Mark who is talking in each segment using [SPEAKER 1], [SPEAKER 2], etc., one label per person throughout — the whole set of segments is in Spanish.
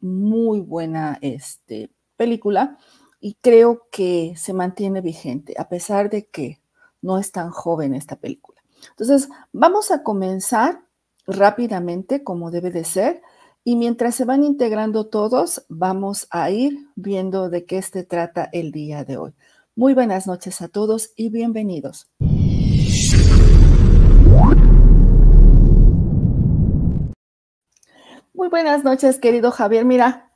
[SPEAKER 1] muy buena este, película y creo que se mantiene vigente a pesar de que no es tan joven esta película. Entonces, vamos a comenzar rápidamente como debe de ser y mientras se van integrando todos, vamos a ir viendo de qué se trata el día de hoy. Muy buenas noches a todos y bienvenidos. Muy buenas noches, querido Javier. Mira,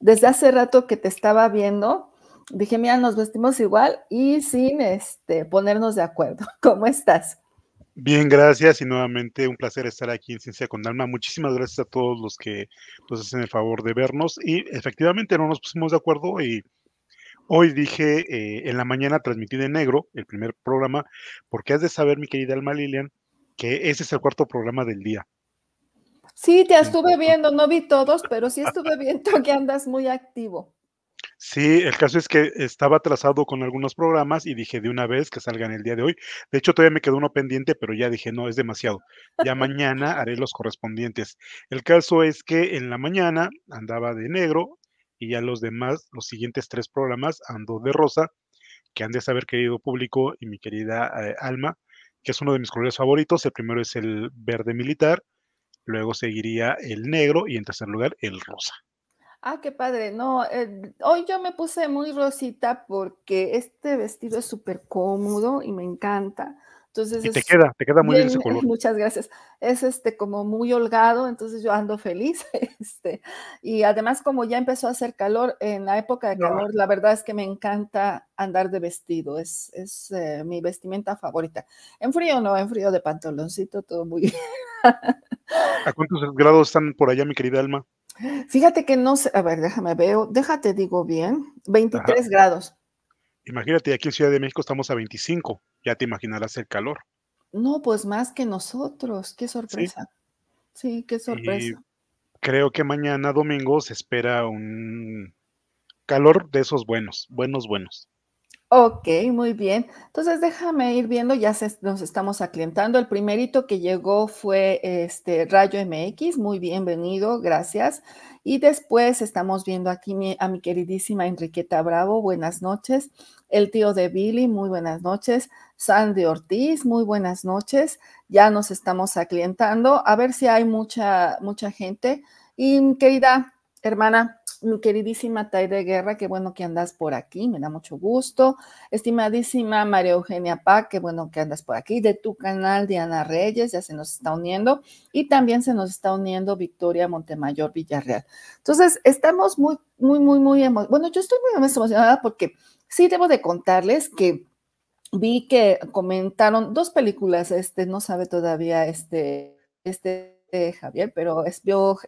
[SPEAKER 1] desde hace rato que te estaba viendo, dije, mira, nos vestimos igual y sin este, ponernos de acuerdo. ¿Cómo estás?
[SPEAKER 2] Bien, gracias y nuevamente un placer estar aquí en Ciencia con Alma. Muchísimas gracias a todos los que nos hacen el favor de vernos y efectivamente no nos pusimos de acuerdo y hoy dije eh, en la mañana transmití de negro el primer programa porque has de saber, mi querida Alma Lilian, que ese es el cuarto programa del día.
[SPEAKER 1] Sí, te estuve viendo, no vi todos, pero sí estuve viendo que andas muy activo.
[SPEAKER 2] Sí, el caso es que estaba atrasado con algunos programas y dije de una vez que salgan el día de hoy. De hecho, todavía me quedó uno pendiente, pero ya dije, no, es demasiado. Ya mañana haré los correspondientes. El caso es que en la mañana andaba de negro y ya los demás, los siguientes tres programas, ando de rosa, que han de saber, querido público y mi querida eh, Alma, que es uno de mis colores favoritos. El primero es el verde militar, luego seguiría el negro y en tercer lugar el rosa.
[SPEAKER 1] Ah, qué padre. No, eh, hoy yo me puse muy rosita porque este vestido es súper cómodo y me encanta. Entonces te queda, te queda muy bien, ese color. Muchas gracias. Es este como muy holgado, entonces yo ando feliz. Este, y además como ya empezó a hacer calor, en la época de calor, la verdad es que me encanta andar de vestido, es, eh, mi vestimenta favorita. En frío no, en frío de pantaloncito, todo muy bien.
[SPEAKER 2] ¿A cuántos grados están por allá, mi querida Alma?
[SPEAKER 1] Fíjate que no sé, a ver, déjame ver, déjate digo bien, 23 grados.
[SPEAKER 2] Imagínate, aquí en Ciudad de México estamos a 25, ya te imaginarás el calor.
[SPEAKER 1] No, pues más que nosotros, qué sorpresa. Sí, qué sorpresa.
[SPEAKER 2] creo que mañana domingo se espera un calor de esos buenos, buenos, buenos.
[SPEAKER 1] Ok, muy bien. Entonces déjame ir viendo, ya nos estamos aclientando. El primerito que llegó fue este Rayo MX, muy bienvenido, gracias. Y después estamos viendo aquí a mi queridísima Enriqueta Bravo, buenas noches. El tío de Billy, muy buenas noches. Sandy Ortiz, muy buenas noches. Ya nos estamos aclientando. A ver si hay mucha, mucha gente. Y querida hermana, mi queridísima de Guerra, qué bueno que andas por aquí, me da mucho gusto. Estimadísima María Eugenia Pá, qué bueno que andas por aquí. De tu canal, Diana Reyes, ya se nos está uniendo. Y también se nos está uniendo Victoria Montemayor Villarreal. Entonces, estamos muy, muy, muy, muy emocionados. Bueno, yo estoy muy emocionada porque sí debo de contarles que vi que comentaron dos películas, este, no sabe todavía este, este Javier, pero es yo...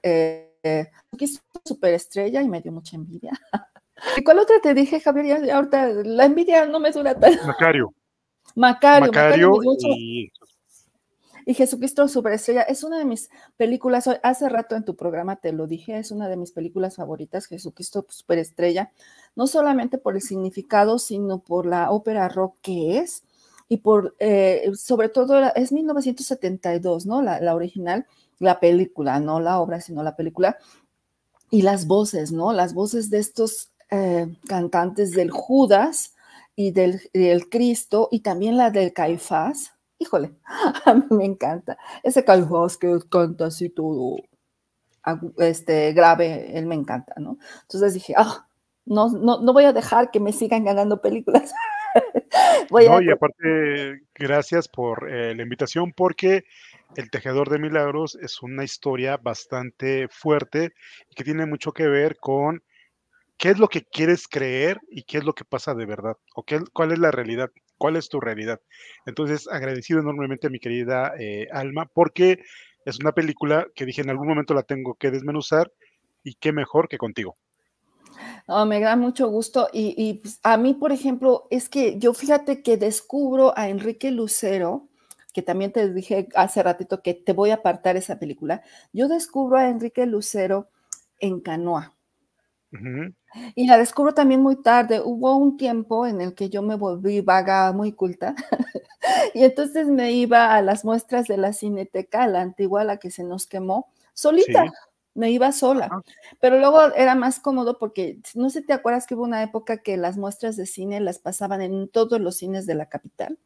[SPEAKER 1] Eh, que superestrella y me dio mucha envidia. ¿Y cuál otra te dije, Javier? ahorita la envidia no me dura tanto. Macario. Macario. Macario, y... Jesucristo Superestrella. Es una de mis películas, hace rato en tu programa te lo dije, es una de mis películas favoritas, Jesucristo Superestrella, no solamente por el significado, sino por la ópera rock que es, y por, eh, sobre todo, es 1972, ¿no? la original la película, no la obra, sino la película, y las voces, ¿no? Las voces de estos eh, cantantes del Judas y del, del, Cristo y también la del Caifás. Híjole, a mí me encanta. Ese Caifás que canta así todo este, grave, él me
[SPEAKER 2] encanta, ¿no?
[SPEAKER 1] Entonces dije, ah, no, no, no voy a dejar que me sigan ganando películas.
[SPEAKER 2] no, y aparte, gracias por eh, la invitación, porque El Tejedor de Milagros es una historia bastante fuerte y que tiene mucho que ver con qué es lo que quieres creer y qué es lo que pasa de verdad, o cuál es la realidad, cuál es tu realidad. Entonces, agradecido enormemente a mi querida eh, Alma, porque es una película que dije en algún momento la tengo que desmenuzar y qué mejor que contigo.
[SPEAKER 1] No, me da mucho gusto. Y, pues, a mí, por ejemplo, es que yo fíjate que descubro a Enrique Lucero, que también te dije hace ratito que te voy a apartar esa película. Yo descubro a Enrique Lucero en Canoa. Y la descubro también muy tarde. Hubo un tiempo en el que yo me volví vaga, muy culta, y entonces me iba a las muestras de la cineteca, la antigua, la que se nos quemó, solita me iba sola. Ah, Pero luego era más cómodo porque no sé, ¿te acuerdas que hubo una época que las muestras de cine las pasaban en todos los cines de la capital?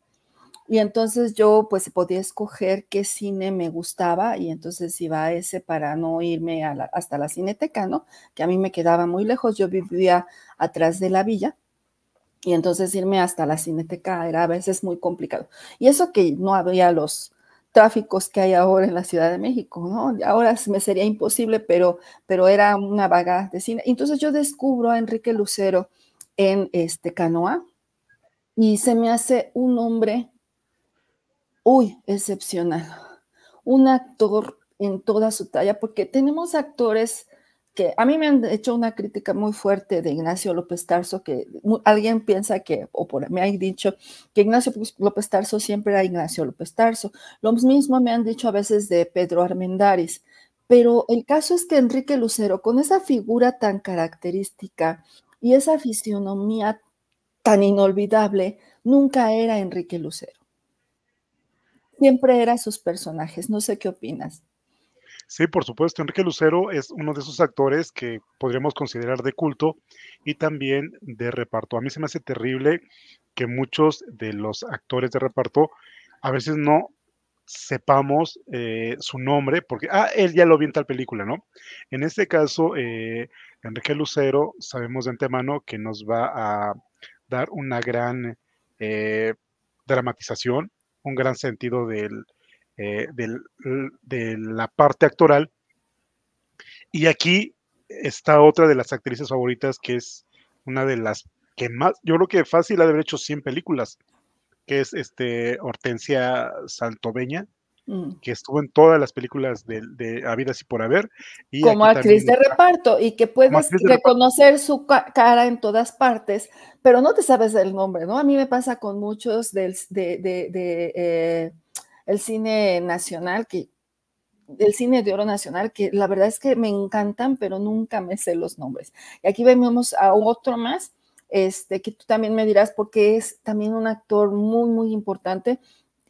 [SPEAKER 1] Y entonces yo pues podía escoger qué cine me gustaba y entonces iba a ese para no irme hasta la cineteca, ¿no? Que a mí me quedaba muy lejos, yo vivía atrás de la villa y entonces irme hasta la cineteca era a veces muy complicado. Y eso que no había los tráficos que hay ahora en la Ciudad de México, ¿no? Ahora me sería imposible, pero, pero era una vaga de cine. Entonces yo descubro a Enrique Lucero en este Canoa y se me hace un hombre, uy, excepcional, un actor en toda su talla, porque tenemos actores que a mí me han hecho una crítica muy fuerte de Ignacio López Tarso, que alguien piensa que, o por, me han dicho, que Ignacio López Tarso siempre era Ignacio López Tarso. Lo mismo me han dicho a veces de Pedro Armendáriz, pero el caso es que Enrique Lucero, con esa figura tan característica y esa fisionomía tan inolvidable, nunca era Enrique Lucero. Siempre eran sus personajes, no sé qué opinas.
[SPEAKER 2] Sí, por supuesto, Enrique Lucero es uno de esos actores que podríamos considerar de culto y también de reparto. A mí se me hace terrible que muchos de los actores de reparto a veces no sepamos eh, su nombre, porque, ah, él ya lo vi en tal película, ¿no? En este caso, eh, Enrique Lucero, sabemos de antemano que nos va a dar una gran eh, dramatización, un gran sentido del, eh, de la parte actoral. Y aquí está otra de las actrices favoritas, que es una de las que más, yo creo que fácil ha de haber hecho 100 películas, que es este Hortensia Santoveña, mm. que estuvo en todas las películas de, A Habidas y por Haber. Y como actriz de
[SPEAKER 1] reparto, y que puedes reconocer su cara en todas partes, pero no te sabes el nombre, ¿no? A mí me pasa con muchos de, de, eh, el cine nacional, que el cine de oro nacional, que la verdad es que me encantan, pero nunca me sé los nombres. Y aquí vemos a otro más, este, que tú también me dirás, porque es también un actor muy, muy importante.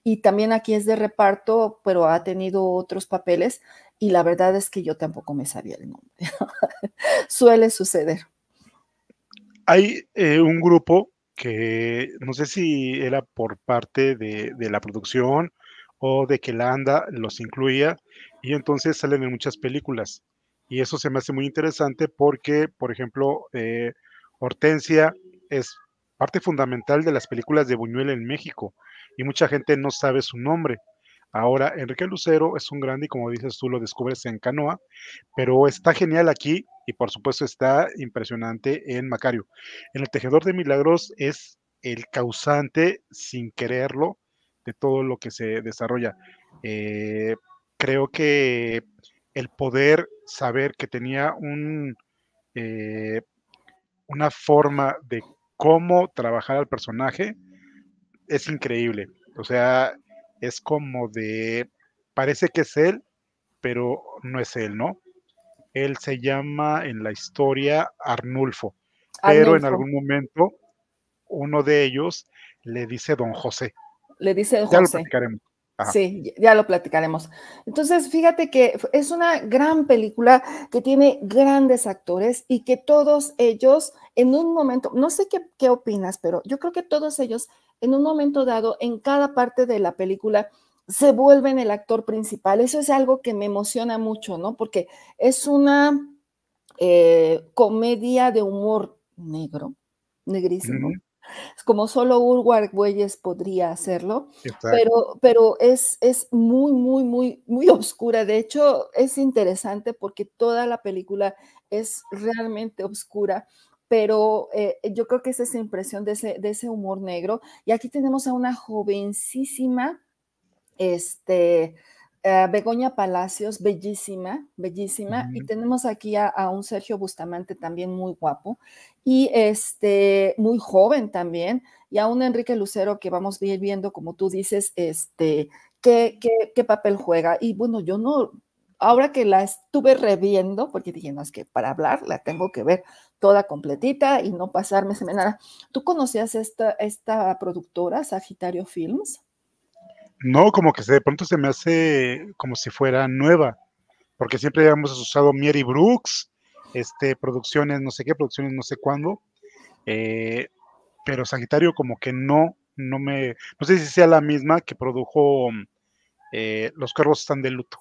[SPEAKER 1] Y también aquí es de reparto, pero ha tenido otros papeles. Y la verdad es que yo tampoco me sabía el nombre. Suele suceder.
[SPEAKER 2] Hay eh, un grupo que no sé si era por parte de, de la producción o de que la ANDA los incluía y entonces salen en muchas películas. Y eso se me hace muy interesante porque, por ejemplo, eh, Hortensia es parte fundamental de las películas de Buñuel en México y mucha gente no sabe su nombre. Ahora, Enrique Lucero es un grande y como dices tú, lo descubres en Canoa, pero está genial aquí y por supuesto está impresionante en Macario. En El Tejedor de Milagros es el causante, sin quererlo, de todo lo que se desarrolla. Eh, creo que el poder saber que tenía un, eh, una forma de cómo trabajar al personaje es increíble. O sea, es como de, parece que es él, pero no es él, ¿no? Él se llama en la historia Arnulfo. pero en algún momento uno de ellos le dice don José
[SPEAKER 1] le dice José. Ya lo platicaremos. Sí, ya lo platicaremos. Entonces, fíjate que es una gran película que tiene grandes actores y que todos ellos en un momento, no sé qué, qué opinas, pero yo creo que todos ellos en un momento dado, en cada parte de la película, se vuelven el actor principal. Eso es algo que me emociona mucho, ¿no? Porque es una eh, comedia de humor negro, negrísimo. como solo Urwar güeyes podría hacerlo, pero, pero es, es muy, muy, muy, muy oscura. De hecho, es interesante porque toda la película es realmente oscura, pero eh, yo creo que es esa impresión de ese, de ese humor negro. Y aquí tenemos a una jovencísima, este, eh, Begoña Palacios, bellísima, bellísima. Y tenemos aquí a, un Sergio Bustamante también muy guapo y este muy joven también. Y a un Enrique Lucero que vamos viendo, como tú dices, este, qué, papel juega. Y bueno, yo no, ahora que la estuve reviendo, porque dije, no, es que para hablar la tengo que ver toda completita y no pasarme semana. ¿Tú conocías esta, esta productora, Sagitario Films?
[SPEAKER 2] No, como que de pronto se me hace como si fuera nueva, porque siempre hemos usado Mieri Brooks, este, producciones no sé qué, producciones no sé cuándo, eh, pero Sagitario como que no, no me, no sé si sea la misma que produjo eh, Los Cuervos están de luto.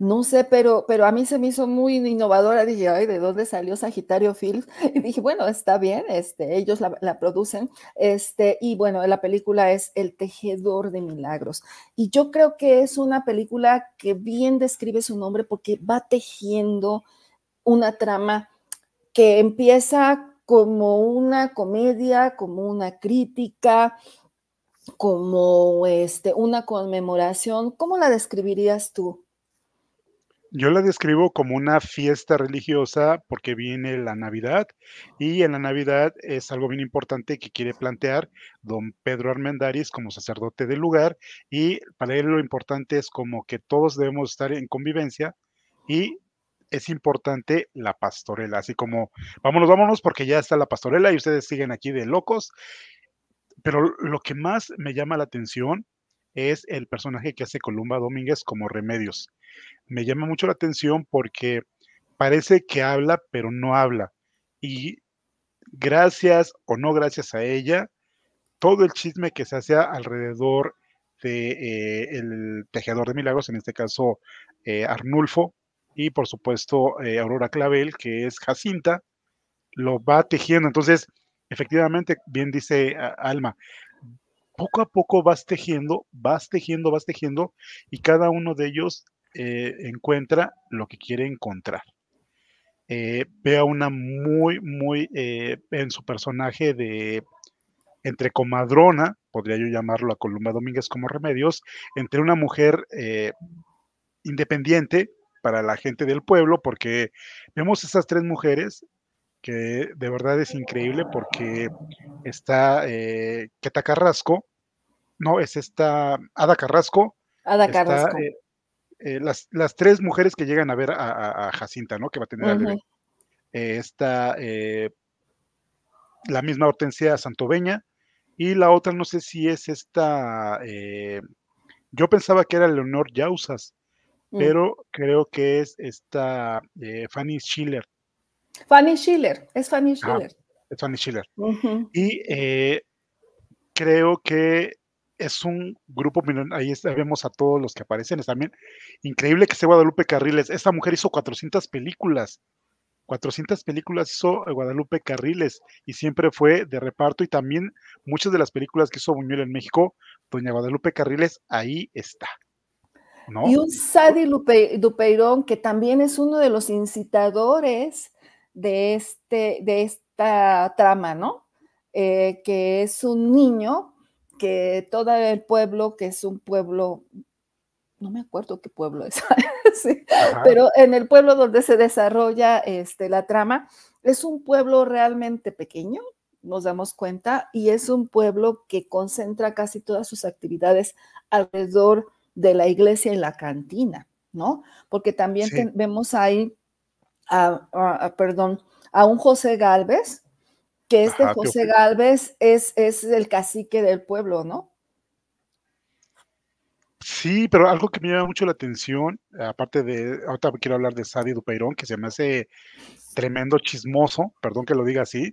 [SPEAKER 1] No sé, pero, pero a mí se me hizo muy innovadora. Dije, ay, ¿de dónde salió Sagitario Phil? Y dije, bueno, está bien, este, ellos la, producen. Este, y bueno, la película es El Tejedor de Milagros. Y yo creo que es una película que bien describe su nombre porque va tejiendo una trama que empieza como una comedia, como una crítica, como este, una conmemoración. ¿Cómo la describirías tú?
[SPEAKER 2] Yo la describo como una fiesta religiosa porque viene la Navidad y en la Navidad es algo bien importante que quiere plantear don Pedro Armendáriz como sacerdote del lugar y para él lo importante es como que todos debemos estar en convivencia y es importante la pastorela, así como vámonos, vámonos porque ya está la pastorela y ustedes siguen aquí de locos. Pero lo que más me llama la atención es el personaje que hace Columba Domínguez como Remedios. Me llama mucho la atención porque parece que habla, pero no habla. Y gracias o no gracias a ella, todo el chisme que se hace alrededor de, eh, tejedor de milagros, en este caso eh, Arnulfo, y por supuesto eh, Aurora Clavel, que es Jacinta, lo va tejiendo. Entonces, efectivamente, bien dice ah, Alma, poco a poco vas tejiendo, vas tejiendo, vas tejiendo y cada uno de ellos eh, encuentra lo que quiere encontrar. Eh, ve a una muy, muy eh, en su personaje de entre comadrona, podría yo llamarlo a Columba Domínguez como remedios, entre una mujer eh, independiente para la gente del pueblo, porque vemos esas tres mujeres que de verdad es increíble porque está eh, Carrasco, no, es esta Ada Carrasco.
[SPEAKER 1] Ada Carrasco. Eh,
[SPEAKER 2] eh, las, tres mujeres que llegan a ver a, Jacinta, ¿no? Que va a tener eh, está la misma Hortensia Santoveña y la otra no sé si es esta, yo pensaba que era Leonor Yausas, mm. pero creo que es esta Fanny Schiller,
[SPEAKER 1] Fanny Schiller, es Fanny Schiller.
[SPEAKER 2] es Fanny Schiller. Y eh, creo que es un grupo, ahí vemos a todos los que aparecen, es también increíble que sea Guadalupe Carriles. Esta mujer hizo 400 películas. 400 películas hizo Guadalupe Carriles y siempre fue de reparto y también muchas de las películas que hizo Buñuel en México, doña Guadalupe Carriles, ahí está. Y un
[SPEAKER 1] Sadi Dupeirón, que también es uno de los incitadores de, este, de esta trama, ¿no? Eh, que es un niño que todo el pueblo, que es un pueblo, no me acuerdo qué pueblo es, pero en el pueblo donde se desarrolla este, la trama, es un pueblo realmente pequeño, nos damos cuenta, y es un pueblo que concentra casi todas sus actividades alrededor de la iglesia y la cantina, ¿no? Porque también vemos ahí a, perdón, a un José Galvez, que este José Galvez es, es el cacique del pueblo, ¿no?
[SPEAKER 2] Sí, pero algo que me llama mucho la atención, aparte de, ahorita quiero hablar de Sadi Dupeirón, que se me hace tremendo chismoso, perdón que lo diga así,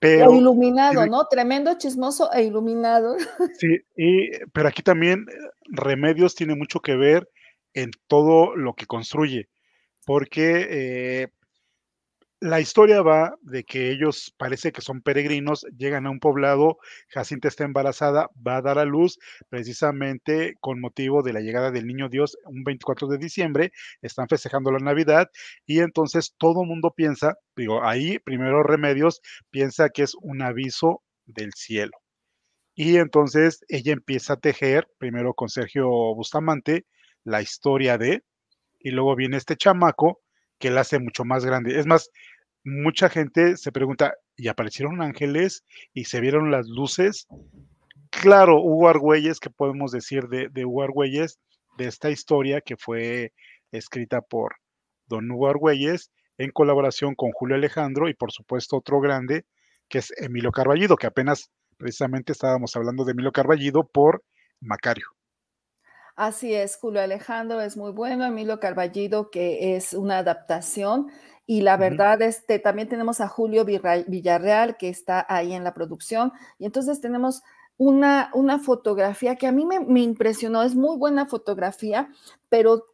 [SPEAKER 2] pero...
[SPEAKER 1] iluminado, ¿no? Tremendo chismoso e
[SPEAKER 2] iluminado. Sí, y, pero aquí también eh, Remedios tiene mucho que ver en todo lo que construye porque eh, la historia va de que ellos parece que son peregrinos, llegan a un poblado, Jacinta está embarazada, va a dar a luz precisamente con motivo de la llegada del niño Dios un 24 de diciembre, están festejando la Navidad y entonces todo el mundo piensa, digo, ahí primero Remedios piensa que es un aviso del cielo. Y entonces ella empieza a tejer, primero con Sergio Bustamante, la historia de, y luego viene este chamaco que la hace mucho más grande. Es más, mucha gente se pregunta, ¿y aparecieron ángeles y se vieron las luces? Claro, Hugo Argüelles, que podemos decir de, de Hugo Argüelles, de esta historia que fue escrita por don Hugo Argüelles en colaboración con Julio Alejandro y por supuesto otro grande que es Emilio Carballido, que apenas precisamente estábamos hablando de Emilio Carballido por Macario.
[SPEAKER 1] Así es, Julio Alejandro es muy bueno, Emilio Carballido, que es una adaptación. Y la verdad, este, también tenemos a Julio Villarreal, que está ahí en la producción. Y entonces tenemos una, una fotografía que a mí me, me impresionó, es muy buena fotografía, pero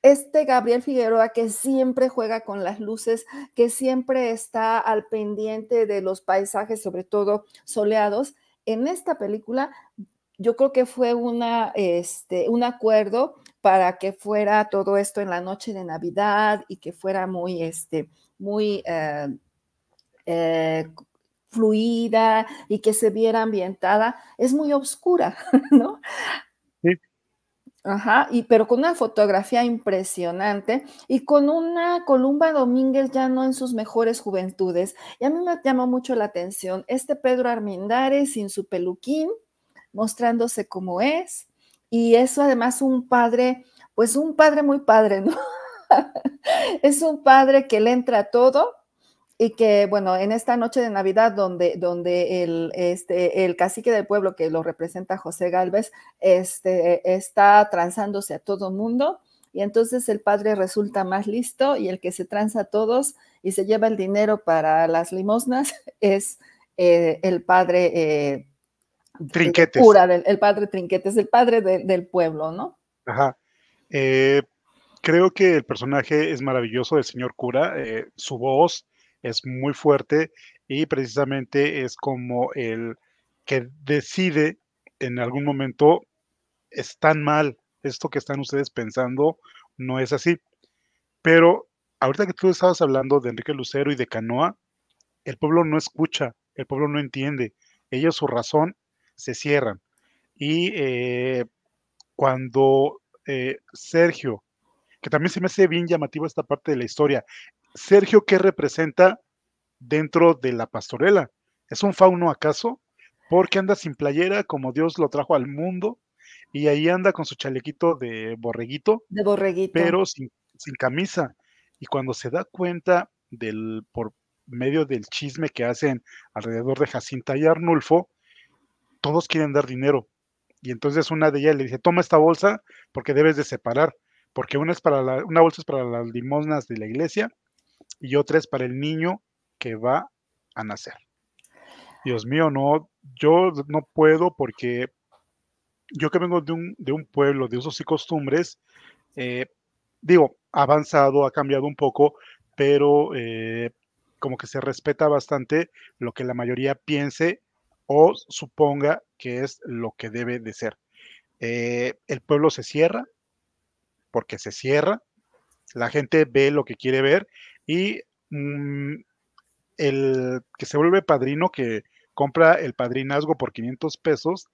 [SPEAKER 1] este Gabriel Figueroa que siempre juega con las luces, que siempre está al pendiente de los paisajes, sobre todo soleados, en esta película yo creo que fue una, este, un acuerdo para que fuera todo esto en la noche de Navidad y que fuera muy, este, muy eh, eh, fluida y que se viera ambientada. Es muy oscura, ¿no? Sí. Ajá, y, pero con una fotografía impresionante y con una Columba Domínguez ya no en sus mejores juventudes. Y a mí me llamó mucho la atención este Pedro Armindares sin su peluquín, mostrándose como es. Y eso además un padre, pues un padre muy padre, ¿no? es un padre que le entra todo y que, bueno, en esta noche de Navidad donde, donde el, este, el cacique del pueblo que lo representa José Galvez este, está transándose a todo mundo y entonces el padre resulta más listo y el que se tranza a todos y se lleva el dinero para las limosnas es eh, el padre eh, Trinquetes. El, el padre Trinquetes, el padre del pueblo, ¿no?
[SPEAKER 2] Ajá. Eh, creo que el personaje es maravilloso del señor cura. Eh, su voz es muy fuerte y precisamente es como el que decide en algún momento, es tan mal, esto que están ustedes pensando no es así. Pero ahorita que tú estabas hablando de Enrique Lucero y de Canoa, el pueblo no escucha, el pueblo no entiende. Ella su razón se cierran. Y eh, cuando eh, Sergio, que también se me hace bien llamativo esta parte de la historia, Sergio, ¿qué representa dentro de la pastorela? ¿Es un fauno acaso? Porque anda sin playera como Dios lo trajo al mundo y ahí anda con su chalequito de borreguito, pero sin, sin camisa. Y cuando se da cuenta del, por medio del chisme que hacen alrededor de Jacinta y Arnulfo, todos quieren dar dinero. Y entonces una de ellas le dice, toma esta bolsa porque debes de separar, porque una, es para una bolsa es para las limosnas de la iglesia y otra es para el niño que va a nacer. Dios mío, no, yo no puedo porque yo que vengo de un, de un pueblo de usos y costumbres, eh, Digo, ha avanzado, ha cambiado un poco, pero eh, como que se respeta bastante lo que la mayoría piense o suponga que es lo que debe de ser. Eh, el pueblo se cierra porque se cierra, la gente ve lo que quiere ver y mm, el que se vuelve padrino, que compra el padrinazgo por 500 pesos,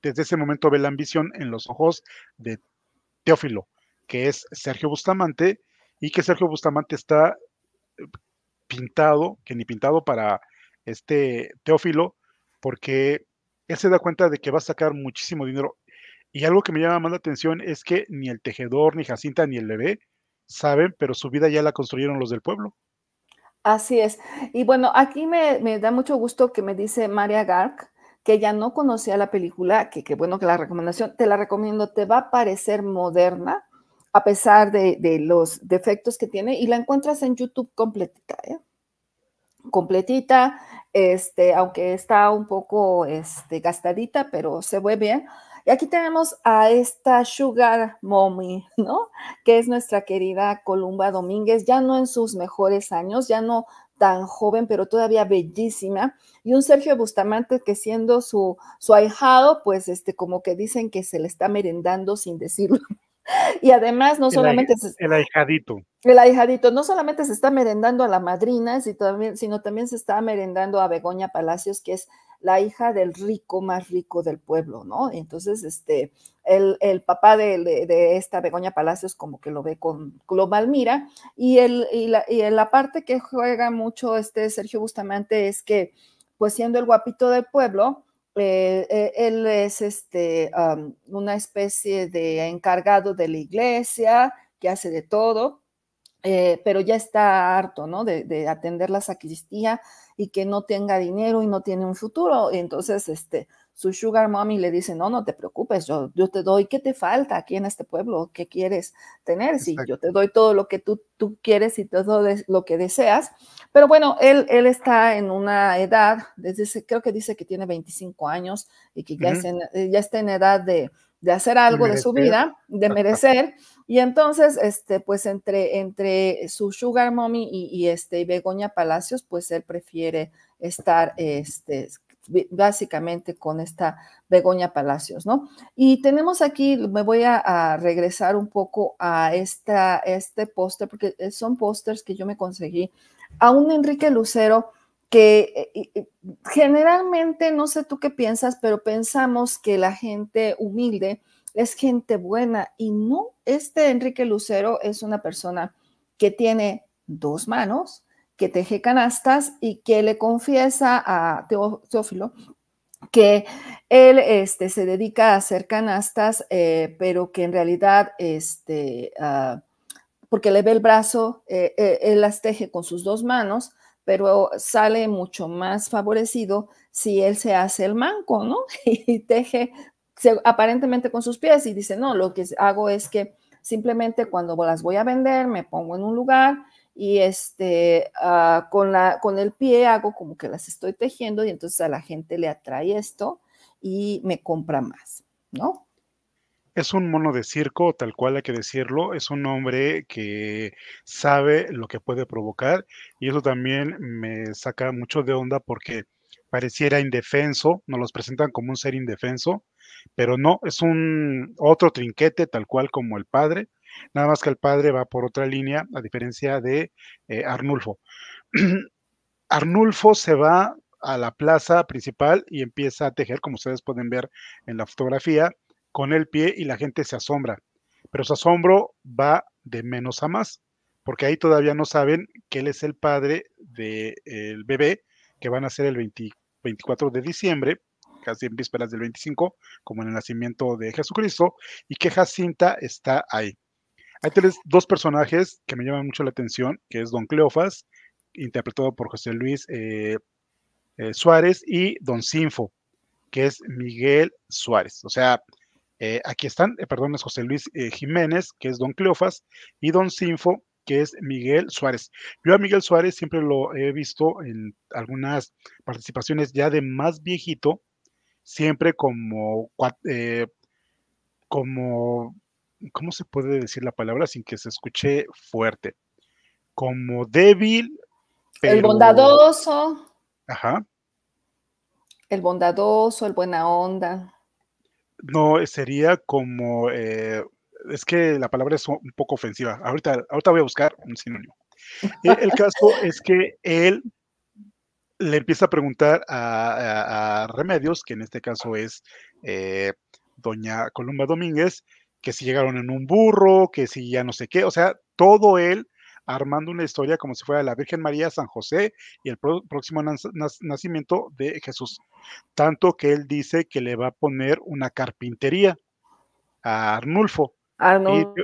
[SPEAKER 2] desde ese momento ve la ambición en los ojos de Teófilo, que es Sergio Bustamante, y que Sergio Bustamante está eh, pintado, que ni pintado para este Teófilo, porque él se da cuenta de que va a sacar muchísimo dinero. Y algo que me llama más la atención es que ni el tejedor, ni Jacinta, ni el bebé saben, pero su vida ya la construyeron los del pueblo.
[SPEAKER 1] Así es. Y bueno, aquí me, da mucho gusto que me dice María Gark, que ya no conocía la película, que, bueno que la recomendación, te la recomiendo, te va a parecer moderna, a pesar de, de los defectos que tiene, y la encuentras en YouTube completita. ¿eh? completita, este, aunque está un poco este, gastadita, pero se ve bien. Y aquí tenemos a esta Sugar Mommy, ¿no? Que es nuestra querida Columba Domínguez, ya no en sus mejores años, ya no tan joven, pero todavía bellísima, y un Sergio Bustamante que siendo su, su ahijado, pues este, como que dicen que se le está merendando sin decirlo. Y además no solamente... el
[SPEAKER 2] ahijadito.
[SPEAKER 1] El ahijadito. No solamente se está merendando a la madrina, sino también, se está merendando a Begoña Palacios, que es la hija del rico más rico del pueblo, ¿no? Entonces, este, el, papá de, esta Begoña Palacios como que lo ve con, Global mira y, el, y, la, la parte que juega mucho este Sergio Bustamante es que, pues siendo el guapito del pueblo, eh, eh, él es este, una especie de encargado de la iglesia que hace de todo, eh, pero ya está harto ¿no? de, de, atender la sacristía y que no tenga dinero y no tiene un futuro. Entonces, este, su sugar mommy le dice, no, no te preocupes, yo, yo te doy, ¿qué te falta aquí en este pueblo? ¿Qué quieres tener? Sí, yo te doy todo lo que tú, tú quieres y todo lo que deseas. Pero bueno, él, él está en una edad, desde creo que dice que tiene 25 años y que eh, ya, está en edad de, hacer algo de, su vida, de merecer. Y entonces, este, pues entre, entre su sugar mommy y, este, y Begoña Palacios, pues él prefiere estar este, básicamente con esta Begoña Palacios, ¿no? Y tenemos aquí, me voy a, regresar un poco a esta, este póster, porque eh, son pósters que yo me conseguí a un Enrique Lucero que eh, generalmente, no sé tú qué piensas, pero pensamos que la gente humilde es gente buena y no, este Enrique Lucero es una persona que tiene dos manos, que teje canastas y que le confiesa a Teófilo que él este, se dedica a hacer canastas, eh, pero que en realidad, este, ah, porque le ve el brazo, eh, eh, él las teje con sus dos manos, pero sale mucho más favorecido si él se hace el manco, ¿no? Y teje aparentemente con sus pies y dice, no, lo que hago es que simplemente cuando las voy a vender me pongo en un lugar y este, ah, con, la, con el pie hago como que las estoy tejiendo y entonces a la gente le atrae esto y me compra más, ¿no?
[SPEAKER 2] Es un mono de circo, tal cual hay que decirlo, es un hombre que sabe lo que puede provocar y eso también me saca mucho de onda porque pareciera indefenso, nos los presentan como un ser indefenso, pero no, es un otro trinquete tal cual como el padre, Nada más que el padre va por otra línea, a diferencia de eh, Arnulfo. Arnulfo se va a la plaza principal y empieza a tejer, como ustedes pueden ver en la fotografía, con el pie y la gente se asombra. Pero su asombro va de menos a más, porque ahí todavía no saben que él es el padre del de, bebé que van a ser el 24 de diciembre, casi en vísperas del 25, como en el nacimiento de Jesucristo, y que Jacinta está ahí. Hay tres, dos personajes que me llaman mucho la atención, que es Don Cleofas, interpretado por José Luis eh, eh, Suárez, y Don Sinfo, que es Miguel Suárez. O sea, eh, aquí están, perdón, es José Luis Jiménez, que es Don Cleofas, y Don Sinfo, que es Miguel Suárez. Yo a Miguel Suárez siempre lo he visto en algunas participaciones ya de más viejito, siempre como, como ¿cómo se puede decir la palabra sin que se escuche fuerte? Como débil. El bondadoso. Ajá.
[SPEAKER 1] El bondadoso, el buena onda.
[SPEAKER 2] No, eh, sería como, eh, es que la palabra es un poco ofensiva. Ahorita, ahorita voy a buscar un sinónimo. Eh, el, caso es que él le empieza a preguntar a, Remedios, que en este caso es doña Columba Domínguez, que si llegaron en un burro, que si ya no sé qué, o sea, todo él armando una historia como si fuera la Virgen María, San José y el próximo nacimiento de Jesús. Tanto que él dice que le va a poner una carpintería a Arnulfo. Ah,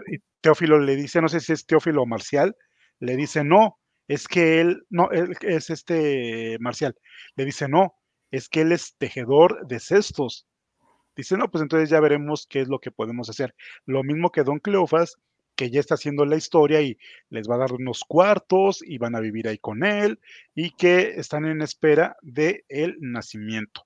[SPEAKER 2] y, Teófilo le dice, no sé si es Teófilo o Marcial, le dice no, es que él, no, es este Marcial, le dice no, es que él es tejedor de cestos dice, no, pues entonces ya veremos qué es lo que podemos hacer. Lo mismo que Don Cleofas, que ya está haciendo la historia y les va a dar unos cuartos y van a vivir ahí con él y que están en espera del el nacimiento.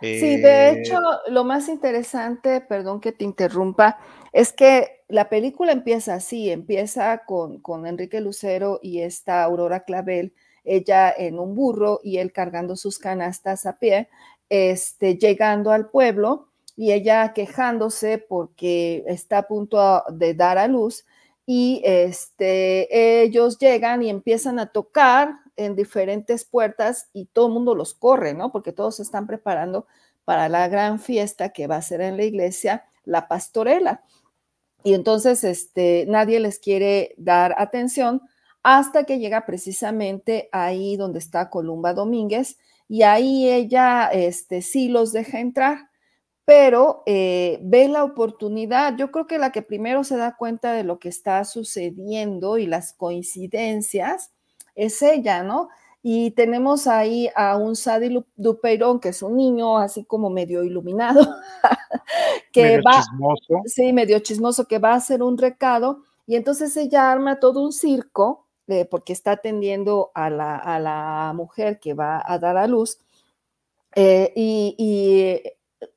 [SPEAKER 2] Sí, de eh, hecho,
[SPEAKER 1] lo más interesante, perdón que te interrumpa, es que la película empieza así, empieza con, con Enrique Lucero y esta Aurora Clavel, ella en un burro y él cargando sus canastas a pie, este, llegando al pueblo y ella quejándose porque está a punto de dar a luz y este, ellos llegan y empiezan a tocar en diferentes puertas y todo el mundo los corre, ¿no? Porque todos se están preparando para la gran fiesta que va a ser en la iglesia, la pastorela. Y entonces este, nadie les quiere dar atención hasta que llega precisamente ahí donde está Columba Domínguez y ahí ella este, sí los deja entrar pero eh, ve la oportunidad. Yo creo que la que primero se da cuenta de lo que está sucediendo y las coincidencias es ella, ¿no? Y tenemos ahí a un Sadi Dupeirón, que es un niño así como medio iluminado,
[SPEAKER 2] que va, chismoso.
[SPEAKER 1] sí, medio chismoso, que va a hacer un recado. Y entonces ella arma todo un circo, eh, porque está atendiendo a la, mujer que va a dar a luz. Eh, y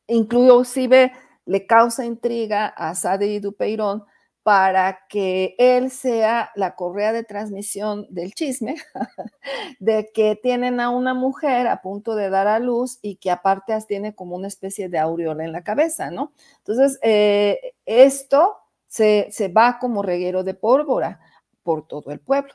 [SPEAKER 1] inclusive le causa intriga a y Dupeirón para que él sea la correa de transmisión del chisme, de que tienen a una mujer a punto de dar a luz y que aparte tiene como una especie de aureola en la cabeza, ¿no? Entonces, eh, esto se, se va como reguero de pólvora por todo el pueblo.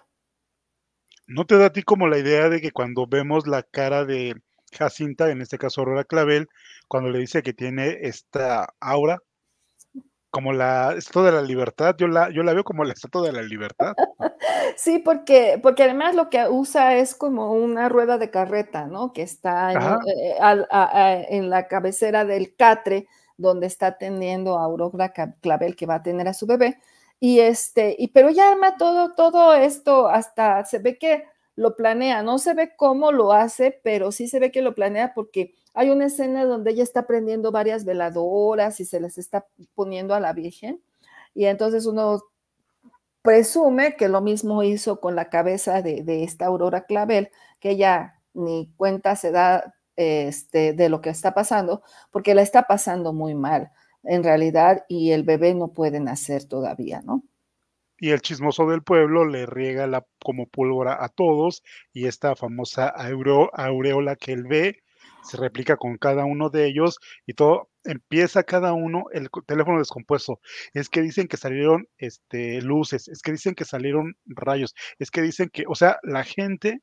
[SPEAKER 2] ¿No te da a ti como la idea de que cuando vemos la cara de Jacinta, en este caso Aurora Clavel, cuando le dice que tiene esta aura, como la esto de la libertad, yo la, yo la veo como la estatua de la libertad.
[SPEAKER 1] Sí, porque, porque además lo que usa es como una rueda de carreta, ¿no? Que está en, eh, la cabecera del catre donde está teniendo Aurora Clavel que va a tener a su bebé. Y este, y pero ella arma todo, todo esto, hasta se ve que lo planea. No se ve cómo lo hace, pero sí se ve que lo planea porque hay una escena donde ella está prendiendo varias veladoras y se las está poniendo a la Virgen. Y entonces uno presume que lo mismo hizo con la cabeza de, esta Aurora Clavel, que ella ni cuenta se da este, de lo que está pasando, porque la está pasando muy mal en realidad y el bebé no puede nacer todavía, ¿no?
[SPEAKER 2] y el chismoso del pueblo le riega la, como pólvora a todos y esta famosa aureola que él ve se replica con cada uno de ellos y todo empieza cada uno el teléfono descompuesto. Es que dicen que salieron este, luces, es que dicen que salieron rayos, es que dicen que, o sea, la gente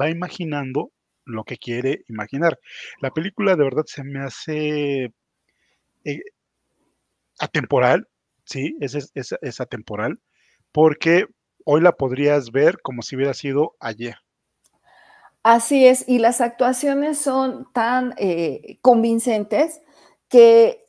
[SPEAKER 2] va imaginando lo que quiere imaginar. La película de verdad se me hace eh, atemporal, sí, es atemporal porque hoy la podrías ver como si hubiera sido ayer.
[SPEAKER 1] Así es, y las actuaciones son tan eh, convincentes que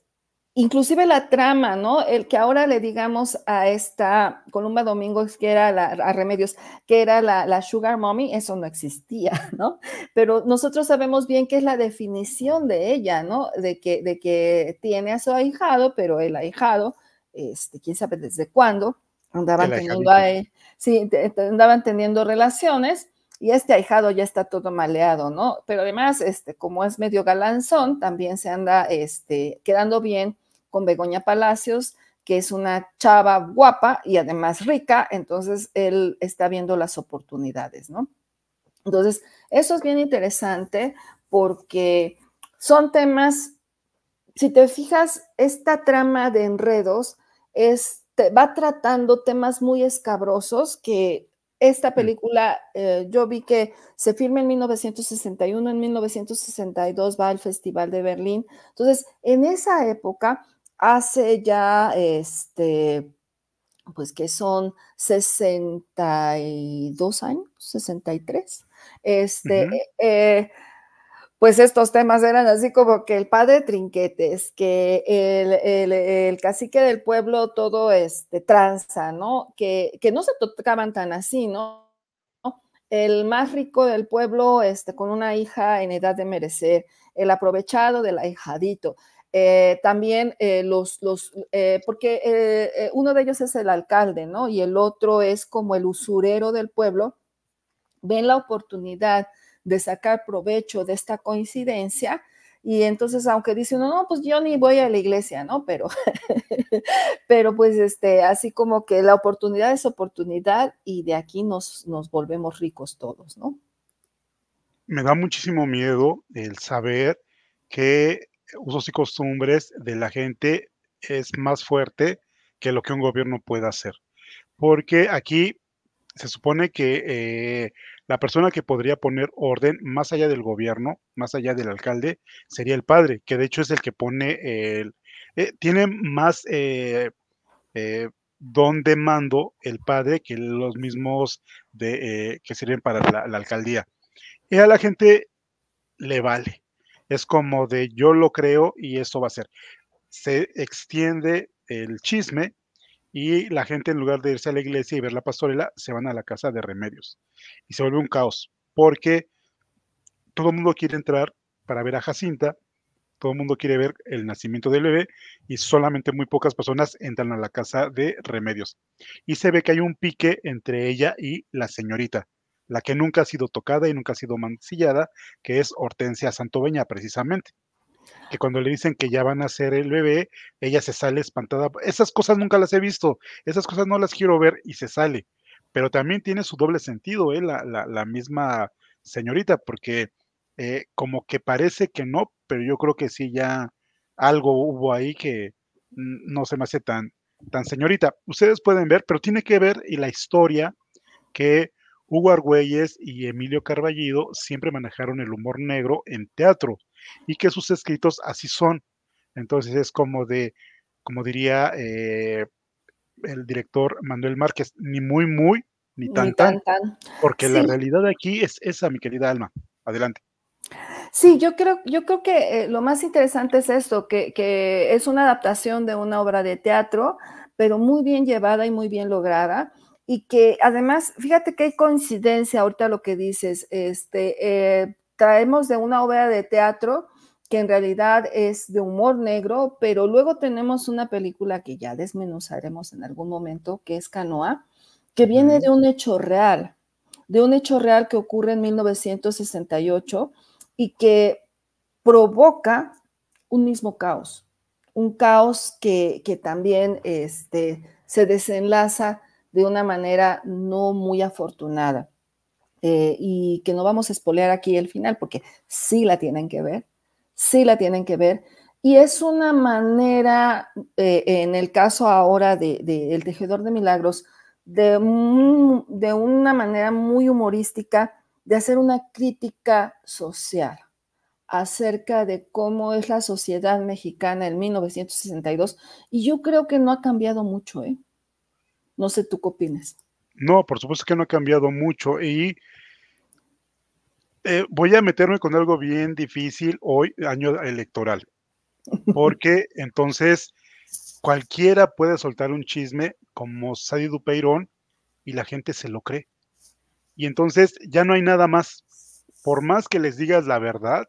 [SPEAKER 1] inclusive la trama, ¿no? El que ahora le digamos a esta Columba Domingos, que era la, a Remedios, que era la, Sugar Mommy, eso no existía, ¿no? Pero nosotros sabemos bien que es la definición de ella, ¿no? De que, de que tiene a su ahijado, pero el ahijado, este, quién sabe desde cuándo, Andaban teniendo, ahí, sí, andaban teniendo relaciones y este ahijado ya está todo maleado, ¿no? Pero además, este, como es medio galanzón, también se anda este, quedando bien con Begoña Palacios, que es una chava guapa y además rica, entonces él está viendo las oportunidades, ¿no? Entonces, eso es bien interesante porque son temas, si te fijas, esta trama de enredos es te va tratando temas muy escabrosos que esta mm. película, eh, yo vi que se firma en 1961, en 1962 va al Festival de Berlín. Entonces, en esa época, hace ya, este, pues que son 62 años, 63, este, pues estos temas eran así como que el padre Trinquetes, que el, cacique del pueblo todo este, tranza, ¿no? Que, no se tocaban tan así, ¿no? El más rico del pueblo este, con una hija en edad de merecer, el aprovechado del ahijadito. Eh, también eh, los, los eh, porque uno de ellos es el alcalde, ¿no? Y el otro es como el usurero del pueblo, ven la oportunidad de sacar provecho de esta coincidencia. Y entonces, aunque dice no, no, pues yo ni voy a la iglesia, ¿no? Pero, pero pues este, así como que la oportunidad es oportunidad y de aquí nos, nos volvemos ricos todos, ¿no?
[SPEAKER 2] Me da muchísimo miedo el saber que usos y costumbres de la gente es más fuerte que lo que un gobierno pueda hacer. Porque aquí se supone que eh, la persona que podría poner orden más allá del gobierno, más allá del alcalde, sería el padre, que de hecho es el que pone, el, eh, tiene más donde eh, eh, don de mando el padre que los mismos de, que sirven para la, la alcaldía. Y a la gente le vale. Es como de yo lo creo y eso va a ser. Se extiende el chisme y la gente en lugar de irse a la iglesia y ver la pastorela, se van a la casa de remedios. Y se vuelve un caos, porque todo el mundo quiere entrar para ver a Jacinta, todo el mundo quiere ver el nacimiento del bebé y solamente muy pocas personas entran a la casa de remedios. Y se ve que hay un pique entre ella y la señorita, la que nunca ha sido tocada y nunca ha sido mancillada, que es Hortensia Santoveña precisamente que cuando le dicen que ya van a ser el bebé, ella se sale espantada. Esas cosas nunca las he visto, esas cosas no las quiero ver y se sale. Pero también tiene su doble sentido, ¿eh? la, misma señorita, porque eh, como que parece que no, pero yo creo que sí ya algo hubo ahí que no se me hace tan, tan señorita. Ustedes pueden ver, pero tiene que ver y la historia que Hugo Argüelles y Emilio Carballido siempre manejaron el humor negro en teatro y que sus escritos así son. Entonces es como de, como diría eh, el director Manuel Márquez, ni muy, muy, ni tan, tan, Porque la realidad aquí es esa, mi querida Alma. Adelante.
[SPEAKER 1] Sí, yo creo, yo creo que eh, lo más interesante es esto, que, es una adaptación de una obra de teatro, pero muy bien llevada y muy bien lograda y que además, fíjate qué coincidencia ahorita lo que dices, este, eh, traemos de una obra de teatro que en realidad es de humor negro, pero luego tenemos una película que ya desmenuzaremos en algún momento, que es Canoa, que viene de un hecho real, de un hecho real que ocurre en 1968 y que provoca un mismo caos, un caos que, también este, se desenlaza de una manera no muy afortunada. Eh, y que no vamos a espolear aquí el final, porque sí la tienen que ver, sí la tienen que ver. Y es una manera, eh, en el caso ahora de, el Tejedor de Milagros, de, de una manera muy humorística, de hacer una crítica social acerca de cómo es la sociedad mexicana en 1962. Y yo creo que no ha cambiado mucho, ¿eh?
[SPEAKER 2] No sé tú qué opinas. No, por supuesto que no ha cambiado mucho y eh, voy a meterme con algo bien difícil hoy, año electoral, porque entonces cualquiera puede soltar un chisme como Sadie Dupeirón y la gente se lo cree. Y entonces ya no hay nada más. Por más que les digas la verdad,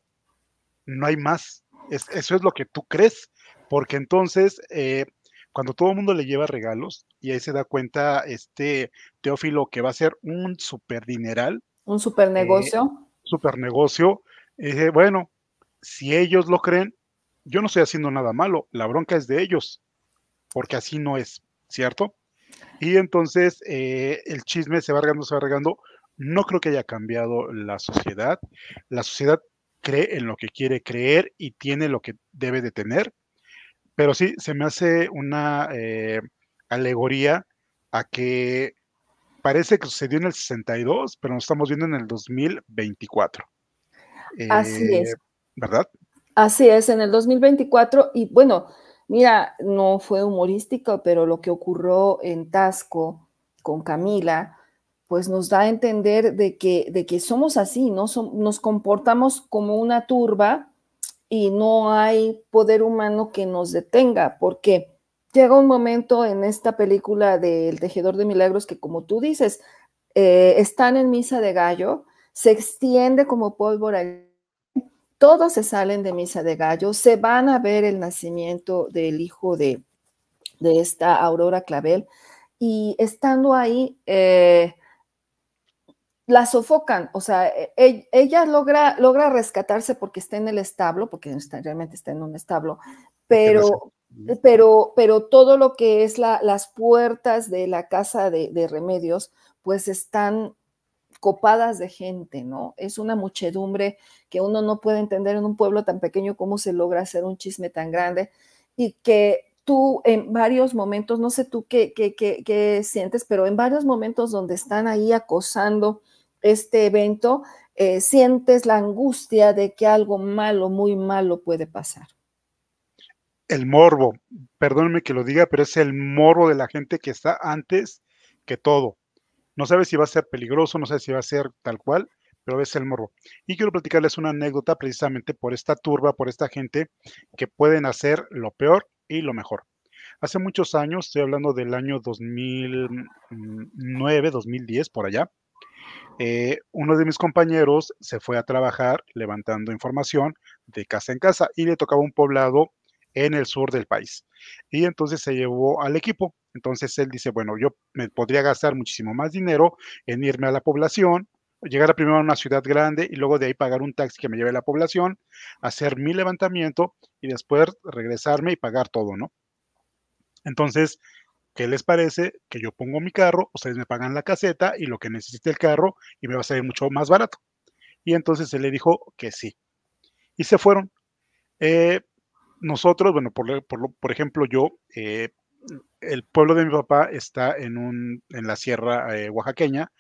[SPEAKER 2] no hay más. eso es lo que tú crees, porque entonces eh, cuando todo el mundo le lleva regalos y ahí se da cuenta este Teófilo que va a ser un super dineral. Un super negocio. super negocio. Eh, bueno, si ellos lo creen, yo no estoy haciendo nada malo, la bronca es de ellos, porque así no es, ¿cierto? Y entonces eh, el chisme se va regando, se va regando. No creo que haya cambiado la sociedad. La sociedad cree en lo que quiere creer y tiene lo que debe de tener. Pero sí, se me hace una eh, alegoría a que parece que sucedió en el 62, pero nos estamos viendo en el 2024. Así eh, es. ¿Verdad?
[SPEAKER 1] Así es, en el 2024. Y bueno, mira, no fue humorístico, pero lo que ocurrió en Tasco con Camila, pues nos da a entender de que, de que somos así, ¿no? nos comportamos como una turba y no hay poder humano que nos detenga, porque llega un momento en esta película del Tejedor de Milagros que, como tú dices, eh, están en misa de gallo, se extiende como pólvora, todos se salen de misa de gallo, se van a ver el nacimiento del hijo de, de esta Aurora Clavel, y estando ahí, eh, la sofocan, o sea, e, e, ella logra, logra rescatarse porque está en el establo, porque realmente está en un establo, pero, eh, pero, pero todo lo que es las puertas de la casa de, remedios, pues están copadas de gente, ¿no? Es una muchedumbre que uno no puede entender en un pueblo tan pequeño cómo se logra hacer un chisme tan grande y que tú en varios momentos, no sé tú qué, qué sientes, pero en varios momentos donde están ahí acosando este evento, eh, sientes la angustia de que algo malo, muy malo puede pasar.
[SPEAKER 2] El morbo, perdónenme que lo diga, pero es el morbo de la gente que está antes que todo. No sabes si va a ser peligroso, no sabes si va a ser tal cual, pero es el morbo. Y quiero platicarles una anécdota precisamente por esta turba, por esta gente que pueden hacer lo peor y lo mejor. Hace muchos años, estoy hablando del año 2009, 2010, por allá, eh, uno de mis compañeros se fue a trabajar levantando información de casa en casa y le tocaba un poblado en el sur del país. Y entonces se llevó al equipo. Entonces él dice, bueno, yo me podría gastar muchísimo más dinero en irme a la población, llegar a primero a una ciudad grande y luego de ahí pagar un taxi que me lleve a la población, hacer mi levantamiento y después regresarme y pagar todo, ¿no? Entonces, ¿qué les parece que yo pongo mi carro, ustedes me pagan la caseta y lo que necesite el carro y me va a salir mucho más barato? Y entonces él le dijo que sí. Y se fueron. Eh, nosotros, bueno, por, por, ejemplo, yo, eh, el pueblo de mi papá está en, un, en la sierra eh, oaxaqueña,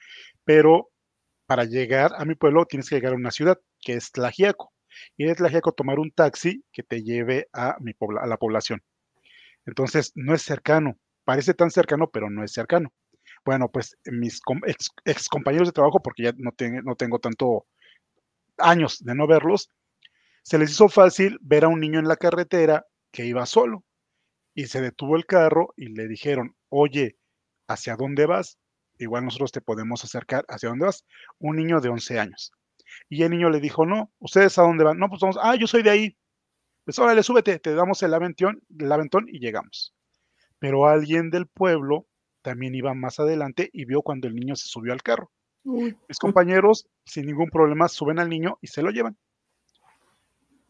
[SPEAKER 2] pero para llegar a mi pueblo tienes que llegar a una ciudad, que es Tlajiaco. Y en Tlajiaco tomar un taxi que te lleve a la población. Entonces, no es cercano parece tan cercano, pero no es cercano. Bueno, pues mis ex, compañeros de trabajo, porque ya no, tengo no tengo tanto años de no verlos, se les hizo fácil ver a un niño en la carretera que iba solo. Y se detuvo el carro y le dijeron, oye, ¿hacia dónde vas? Igual nosotros te podemos acercar, ¿hacia dónde vas? Un niño de 11 años. Y el niño le dijo, no, ¿ustedes a dónde van? No, pues vamos, ah, yo soy de ahí. Pues órale, súbete, te damos el aventón, el aventón y llegamos pero alguien del pueblo también iba más adelante y vio cuando el niño se subió al carro. Mis compañeros, sin ningún problema, suben al niño y se lo llevan.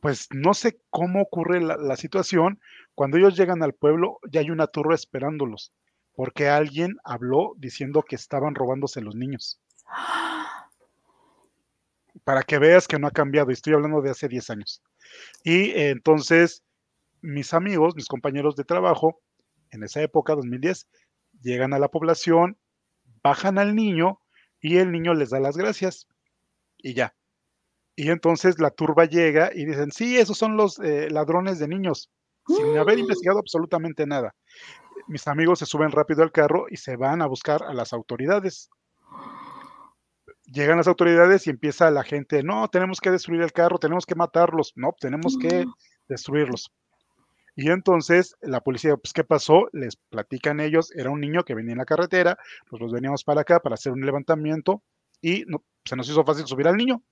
[SPEAKER 2] Pues no sé cómo ocurre la, situación. Cuando ellos llegan al pueblo, ya hay una turba esperándolos, porque alguien habló diciendo que estaban robándose los niños. Para que veas que no ha cambiado, estoy hablando de hace 10 años. Y eh, entonces, mis amigos, mis compañeros de trabajo, en esa época, 2010, llegan a la población, bajan al niño y el niño les da las gracias y ya. Y entonces la turba llega y dicen, sí, esos son los eh, ladrones de niños, sin haber investigado absolutamente nada. Mis amigos se suben rápido al carro y se van a buscar a las autoridades. Llegan las autoridades y empieza la gente, no, tenemos que destruir el carro, tenemos que matarlos, no, tenemos que ¡Ah! destruirlos. Y entonces la policía, pues, ¿qué pasó? Les platican ellos, era un niño que venía en la carretera, pues los veníamos para acá para hacer un levantamiento y se nos hizo fácil subir al niño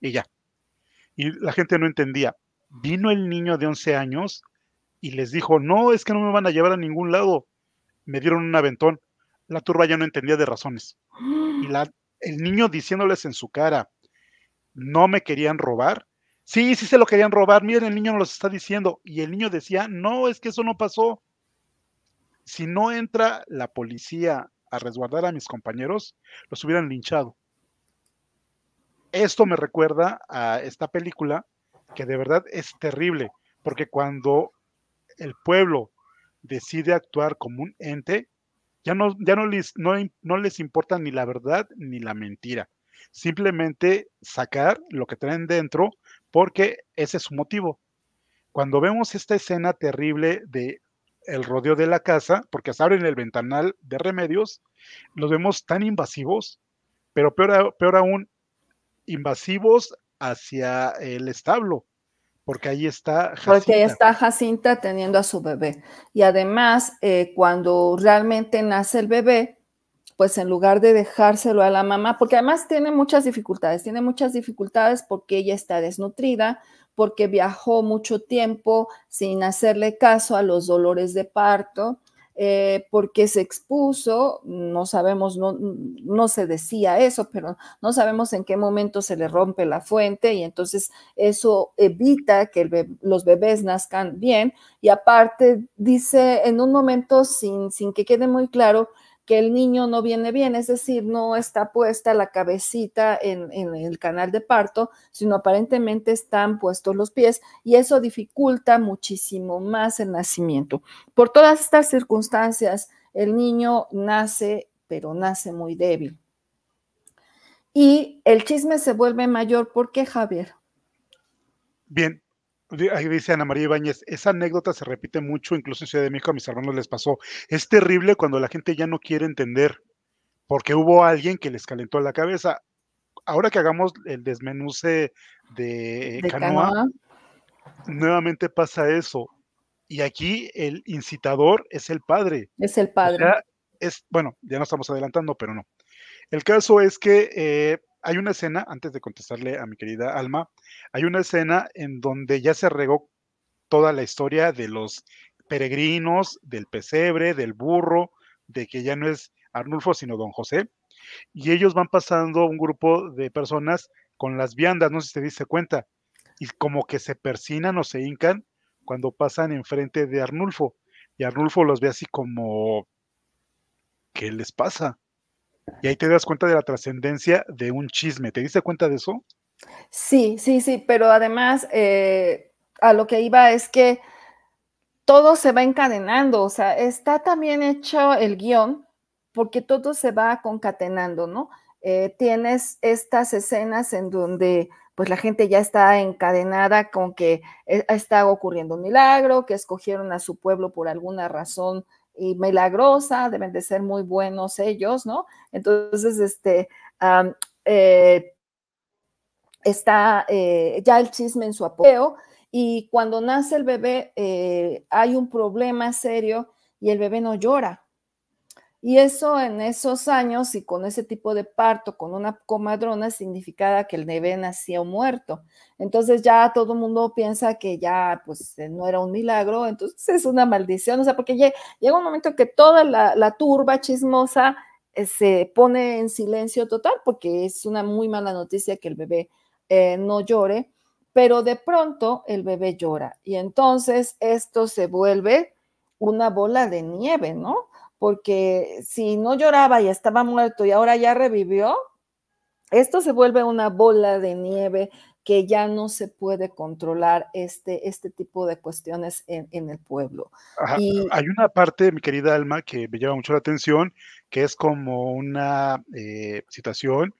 [SPEAKER 2] y ya. Y la gente no entendía. Vino el niño de 11 años y les dijo, no, es que no me van a llevar a ningún lado. Me dieron un aventón. La turba ya no entendía de razones. Y la, el niño diciéndoles en su cara, no me querían robar, sí, sí se lo querían robar, miren, el niño nos lo está diciendo. Y el niño decía, no, es que eso no pasó. Si no entra la policía a resguardar a mis compañeros, los hubieran linchado. Esto me recuerda a esta película que de verdad es terrible, porque cuando el pueblo decide actuar como un ente, ya no, ya no les, no les importa ni la verdad ni la mentira. Simplemente sacar lo que traen dentro porque ese es su motivo. Cuando vemos esta escena terrible de el rodeo de la casa, porque se abre el ventanal de remedios, los vemos tan invasivos, pero peor, peor aún, invasivos hacia el establo, porque ahí está Jacinta. Porque ahí está
[SPEAKER 1] Jacinta teniendo a su bebé. Y además, eh, cuando realmente nace el bebé, pues en lugar de dejárselo a la mamá, porque además tiene muchas dificultades, tiene muchas dificultades porque ella está desnutrida, porque viajó mucho tiempo sin hacerle caso a los dolores de parto, eh, porque se expuso, no sabemos, no, no, se decía eso, pero no sabemos en qué momento se le rompe la fuente y entonces eso evita que los bebés nazcan bien. Y aparte, dice en un momento, sin, sin que quede muy claro, el niño no viene bien, es decir, no está puesta la cabecita en, en, el canal de parto, sino aparentemente están puestos los pies y eso dificulta muchísimo más el nacimiento. Por todas estas circunstancias, el niño nace, pero nace muy débil. Y el chisme se vuelve mayor. ¿Por qué, Javier?
[SPEAKER 2] Bien, Ahí dice Ana María Ibáñez, esa anécdota se repite mucho, incluso en Ciudad de México a mis hermanos les pasó. Es terrible cuando la gente ya no quiere entender, porque hubo alguien que les calentó la cabeza. Ahora que hagamos el desmenuce de, canoa, nuevamente pasa eso. Y aquí el incitador es el padre. Es el padre. es, bueno, ya no estamos adelantando, pero no. El caso es que eh, hay una escena, antes de contestarle a mi querida Alma, hay una escena en donde ya se regó toda la historia de los peregrinos, del pesebre, del burro, de que ya no es Arnulfo, sino don José. Y ellos van pasando un grupo de personas con las viandas, no sé si te diste cuenta, y como que se persinan o se hincan cuando pasan enfrente de Arnulfo. Y Arnulfo los ve así como, ¿qué les pasa? Y ahí te das cuenta de la trascendencia de un chisme. ¿Te diste cuenta de eso?
[SPEAKER 1] Sí, sí, sí, pero además eh, a lo que iba es que todo se va encadenando, o sea, está también hecho el guión porque todo se va concatenando, ¿no? Eh, tienes estas escenas en donde pues la gente ya está encadenada con que eh, está ocurriendo un milagro, que escogieron a su pueblo por alguna razón y milagrosa, deben de ser muy buenos ellos, ¿no? Entonces, este, eh, está eh, ya el chisme en su apoyo y cuando nace el bebé eh, hay un problema serio y el bebé no llora. Y eso en esos años y con ese tipo de parto, con una comadrona, significaba que el bebé nacía muerto. Entonces ya todo el mundo piensa que ya pues eh, no era un milagro, entonces es una maldición, o sea, porque llega un momento que toda la, turba chismosa eh, se pone en silencio total porque es una muy mala noticia que el bebé eh, no llore, pero de pronto el bebé llora y entonces esto se vuelve una bola de nieve, ¿no? porque si no lloraba y estaba muerto y ahora ya revivió, esto se vuelve una bola de nieve que ya no se puede controlar este, este tipo de cuestiones en,
[SPEAKER 2] el pueblo. hay una parte, mi querida Alma, que me llama mucho la atención, que es como una eh, situación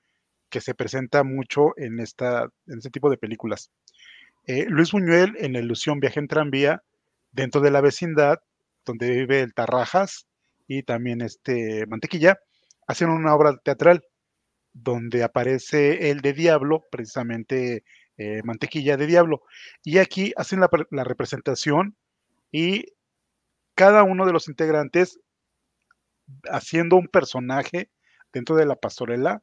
[SPEAKER 2] que se presenta mucho en, esta, en este tipo de películas. Eh, Luis Buñuel, en la ilusión Viaje en Tranvía, dentro de la vecindad donde vive el Tarrajas, y también este Mantequilla, hacen una obra teatral donde aparece el de Diablo, precisamente eh, Mantequilla de Diablo. Y aquí hacen la, la representación y cada uno de los integrantes haciendo un personaje dentro de la pastorela,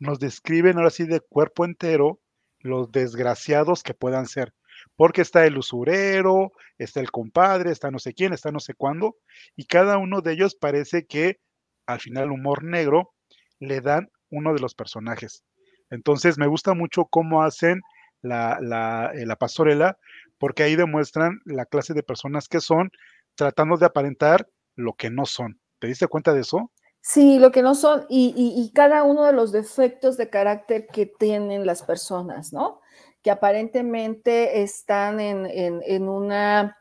[SPEAKER 2] nos describen ahora sí de cuerpo entero los desgraciados que puedan ser porque está el usurero, está el compadre, está no sé quién, está no sé cuándo, y cada uno de ellos parece que al final humor negro le dan uno de los personajes. Entonces me gusta mucho cómo hacen la, la, eh, pastorela, porque ahí demuestran la clase de personas que son, tratando de aparentar lo que no son. ¿Te diste cuenta de eso? Sí,
[SPEAKER 1] lo que no son y, y, cada uno de los defectos de carácter que tienen las personas, ¿no? que aparentemente están en, una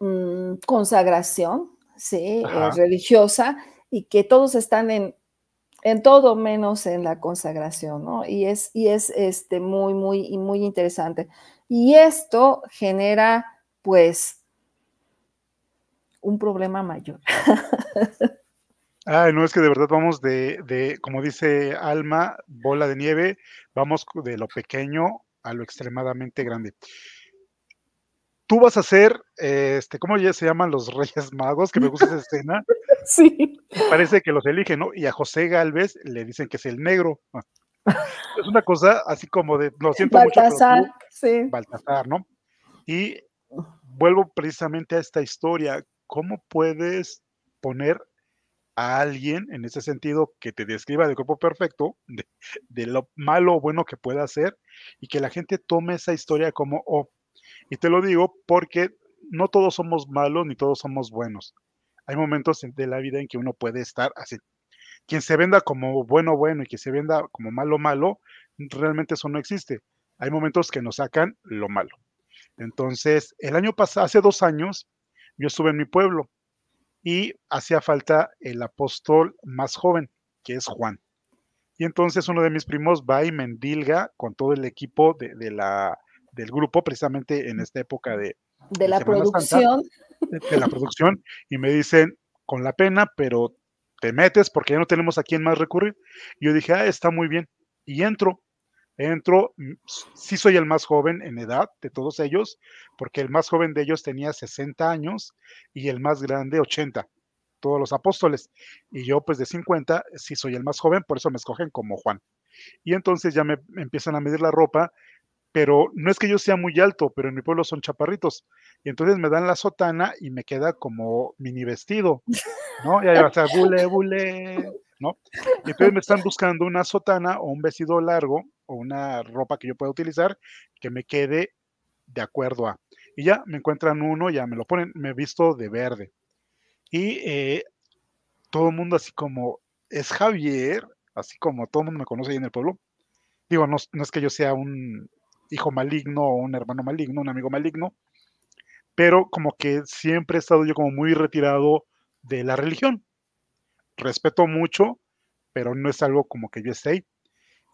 [SPEAKER 1] mm, consagración ¿sí? Eh, religiosa y que todos están en, en todo menos en la consagración, ¿no? Y es, y es este, muy, muy, muy interesante. Y esto genera, pues, un problema mayor.
[SPEAKER 2] Ay, no, es que de verdad vamos de, como dice Alma, bola de nieve, vamos de lo pequeño a lo extremadamente grande. Tú vas a ser, eh, este, ¿cómo ya se llaman los Reyes Magos? Que me gusta esa escena. Sí. Parece que los eligen, ¿no? Y a José Galvez le dicen que es el negro. Ah. Es una cosa así como de, lo siento Baltasar, mucho. sí. Baltasar, ¿no? Y vuelvo precisamente a esta historia. ¿Cómo puedes poner a alguien en ese sentido que te describa de cuerpo perfecto, de, lo malo o bueno que pueda ser, y que la gente tome esa historia como, oh, y te lo digo porque no todos somos malos ni todos somos buenos. Hay momentos de la vida en que uno puede estar así. Quien se venda como bueno, bueno y quien se venda como malo, malo, realmente eso no existe. Hay momentos que nos sacan lo malo. Entonces, el año pasado, hace dos años, yo estuve en mi pueblo y hacía falta el apóstol más joven, que es Juan. Y entonces uno de mis primos va y mendilga con todo el equipo de, la, del grupo, precisamente en esta época de... De, la producción. de, la producción, y me dicen, con la pena, pero te metes porque ya no tenemos a quién más recurrir. Y yo dije, ah, está muy bien. Y entro, Entro, mm, sí soy el más joven en edad de todos ellos, porque el más joven de ellos tenía 60 años y el más grande 80, todos los apóstoles. Y yo pues de 50, sí soy el más joven, por eso me escogen como Juan. Y entonces ya me empiezan a medir la ropa, pero no es que yo sea muy alto, pero en mi pueblo son chaparritos. Y entonces me dan la sotana y me queda como mini vestido, ¿no? Y ahí a bule, bule, Y entonces me están buscando una sotana o un vestido largo o una ropa que yo pueda utilizar que me quede de acuerdo a. Y ya me encuentran uno, ya me lo ponen, me he visto de verde. Y eh, todo el mundo así como, es Javier, así como todo el mundo me conoce ahí en el pueblo. Digo, no, no es que yo sea un hijo maligno o un hermano maligno, un amigo maligno, pero como que siempre he estado yo como muy retirado de la religión. Respeto mucho, pero no es algo como que yo esté ahí.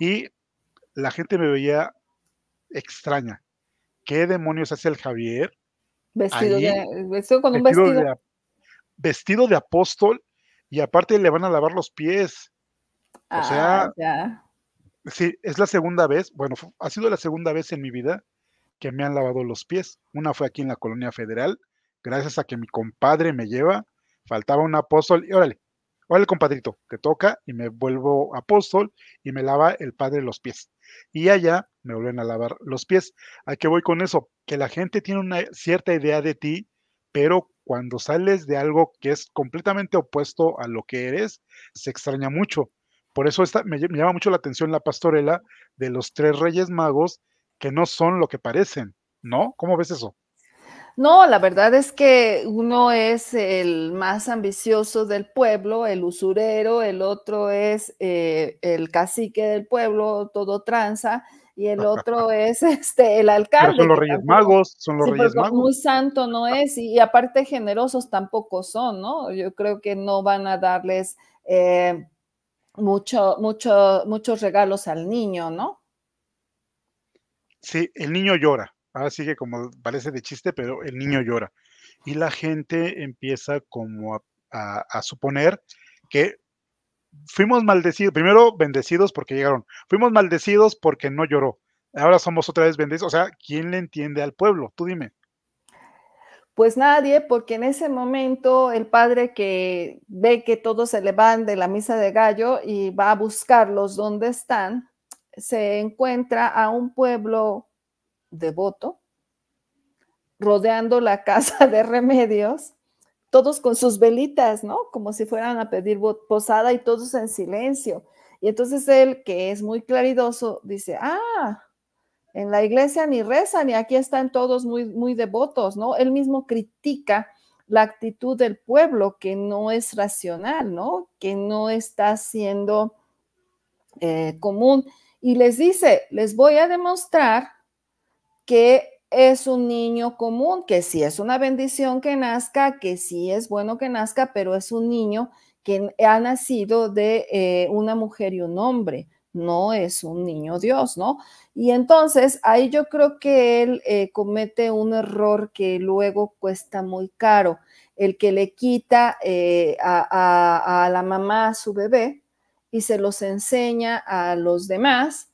[SPEAKER 2] Y la gente me veía extraña. ¿Qué demonios hace el Javier?
[SPEAKER 1] Vestido, de, con un vestido.
[SPEAKER 2] vestido. De, apóstol y aparte le van a lavar los pies. o ah, sea, sí, es la segunda vez, bueno, ha sido la segunda vez en mi vida que me han lavado los pies. Una fue aquí en la Colonia Federal, gracias a que mi compadre me lleva, faltaba un apóstol y órale, órale compadrito, que toca y me vuelvo apóstol y me lava el padre los pies y allá me vuelven a lavar los pies. ¿A qué voy con eso? Que la gente tiene una cierta idea de ti, pero cuando sales de algo que es completamente opuesto a lo que eres, se extraña mucho. Por eso me llama mucho la atención la pastorela de los tres reyes magos que no son lo que parecen, ¿no? ¿Cómo ves eso? No,
[SPEAKER 1] la verdad es que uno es el más ambicioso del pueblo, el usurero, el otro es eh, el cacique del pueblo, todo tranza, y el otro es este el alcalde. son los Reyes
[SPEAKER 2] Magos, son los Reyes Magos. Muy
[SPEAKER 1] santo no ah. es, y, aparte generosos tampoco son, ¿no? Yo creo que no van a darles eh, mucho, mucho, muchos regalos al niño, ¿no?
[SPEAKER 2] Sí, el niño llora ahora sigue como parece de chiste, pero el niño llora. Y la gente empieza como a, suponer que fuimos maldecidos, primero bendecidos porque llegaron, fuimos maldecidos porque no lloró, ahora somos otra vez bendecidos, o sea, ¿quién le entiende al pueblo? Tú dime.
[SPEAKER 1] Pues nadie, porque en ese momento el padre que ve que todos se le van de la misa de gallo y va a buscarlos donde están, se encuentra a un pueblo devoto, rodeando la casa de remedios, todos con sus velitas, ¿no? Como si fueran a pedir posada y todos en silencio. Y entonces él, que es muy claridoso, dice, ah, en la iglesia ni rezan y aquí están todos muy, muy devotos, ¿no? Él mismo critica la actitud del pueblo que no es racional, ¿no? Que no está siendo eh, común. Y les dice, les voy a demostrar que es un niño común, que sí es una bendición que nazca, que sí es bueno que nazca, pero es un niño que ha nacido de eh, una mujer y un hombre, no es un niño Dios, ¿no? Y entonces ahí yo creo que él eh, comete un error que luego cuesta muy caro, el que le quita eh, a, a la mamá a su bebé y se los enseña a los demás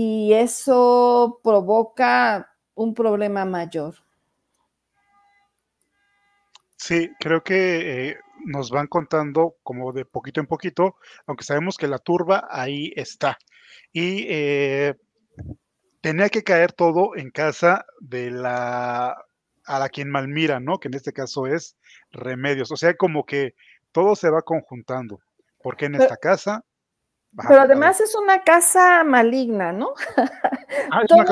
[SPEAKER 1] y eso provoca un problema mayor.
[SPEAKER 2] Sí, creo que eh, nos van contando como de poquito en poquito, aunque sabemos que la turba ahí está. Y eh, tenía que caer todo en casa de la a la quien mira, ¿no? Que en este caso es remedios. O sea, como que todo se va conjuntando, porque en esta casa
[SPEAKER 1] pero además es una casa maligna, ¿no? es, una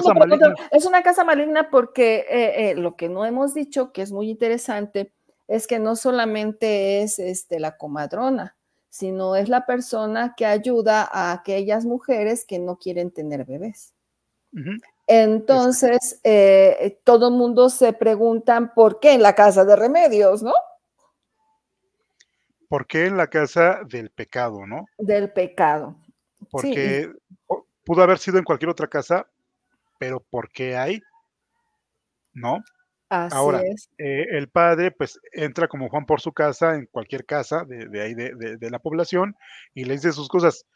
[SPEAKER 1] casa maligna. porque eh, eh, lo que no hemos dicho, que es muy interesante, es que no solamente es este, la comadrona, sino es la persona que ayuda a aquellas mujeres que no quieren tener bebés. Entonces, eh, todo el mundo se pregunta por qué en la casa de remedios, ¿no?
[SPEAKER 2] ¿por qué en la casa del pecado, no?
[SPEAKER 1] Del pecado.
[SPEAKER 2] Porque pudo haber sido en cualquier otra casa, pero ¿por qué hay? ¿No? Así Ahora, es. Eh, el padre pues entra como Juan por su casa, en cualquier casa de, ahí de, la población, y le dice sus cosas.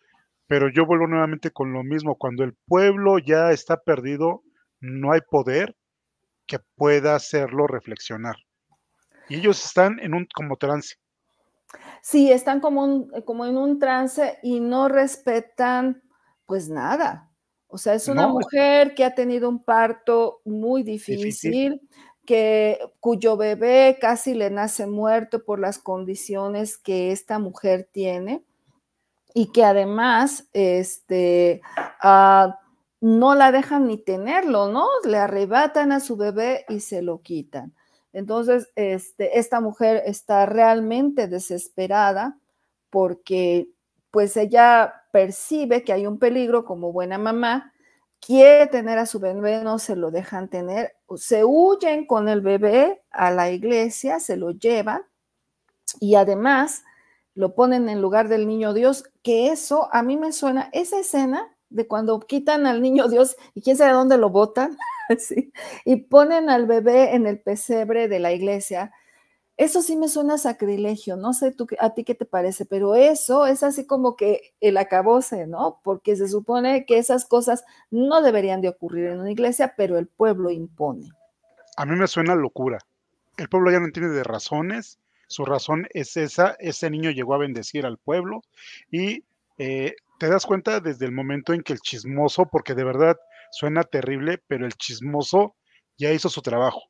[SPEAKER 2] Pero yo vuelvo nuevamente con lo mismo, cuando el pueblo ya está perdido, no hay poder que pueda hacerlo reflexionar. Y ellos están en un como trance.
[SPEAKER 1] Sí, están eh, como, en un trance y no respetan pues nada. O sea, es una mujer que ha tenido un parto muy difícil, que cuyo bebé casi le nace muerto por las condiciones que esta mujer tiene y que además este, ah, no la dejan ni tenerlo, ¿no? Le arrebatan a su bebé y se lo quitan. Entonces, este, esta mujer está realmente desesperada porque pues ella percibe que hay un peligro como buena mamá, quiere tener a su bebé, no se lo dejan tener, se huyen con el bebé a la iglesia, se lo llevan y además lo ponen en lugar del niño Dios, que eso a mí me suena, esa escena de cuando quitan al niño Dios y quién sabe dónde lo botan. y ponen al bebé en el pesebre de la iglesia, eso sí me suena sacrilegio, no sé tú, a ti qué te parece, pero eso es así como que el acabose, ¿no? Porque se supone que esas cosas no deberían de ocurrir en una iglesia, pero el pueblo impone.
[SPEAKER 2] A mí me suena locura. El pueblo ya no entiende de razones, su razón es esa, ese niño llegó a bendecir al pueblo y eh, te das cuenta desde el momento en que el chismoso, porque de verdad Suena terrible, pero el chismoso ya hizo su trabajo.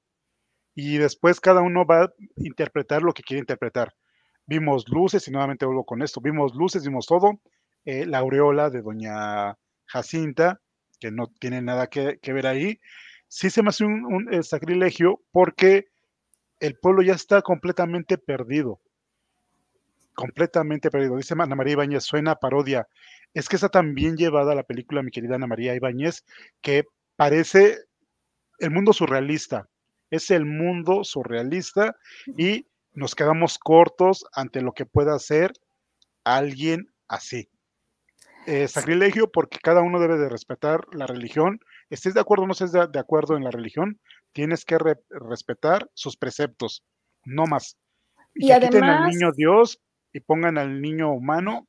[SPEAKER 2] Y después cada uno va a interpretar lo que quiere interpretar. Vimos luces, y nuevamente vuelvo con esto, vimos luces, vimos todo. Eh, la aureola de doña Jacinta, que no tiene nada que, ver ahí. Sí se me hace un eh, sacrilegio porque el pueblo ya está completamente perdido completamente perdido. Dice Ana María Ibáñez, suena parodia. Es que está tan bien llevada la película, mi querida Ana María Ibáñez, que parece el mundo surrealista. Es el mundo surrealista y nos quedamos cortos ante lo que pueda hacer alguien así. Eh, sacrilegio porque cada uno debe de respetar la religión. Estés de acuerdo o no estés de, acuerdo en la religión, tienes que respetar sus preceptos, no más. Y, además, al niño Dios y pongan al niño humano.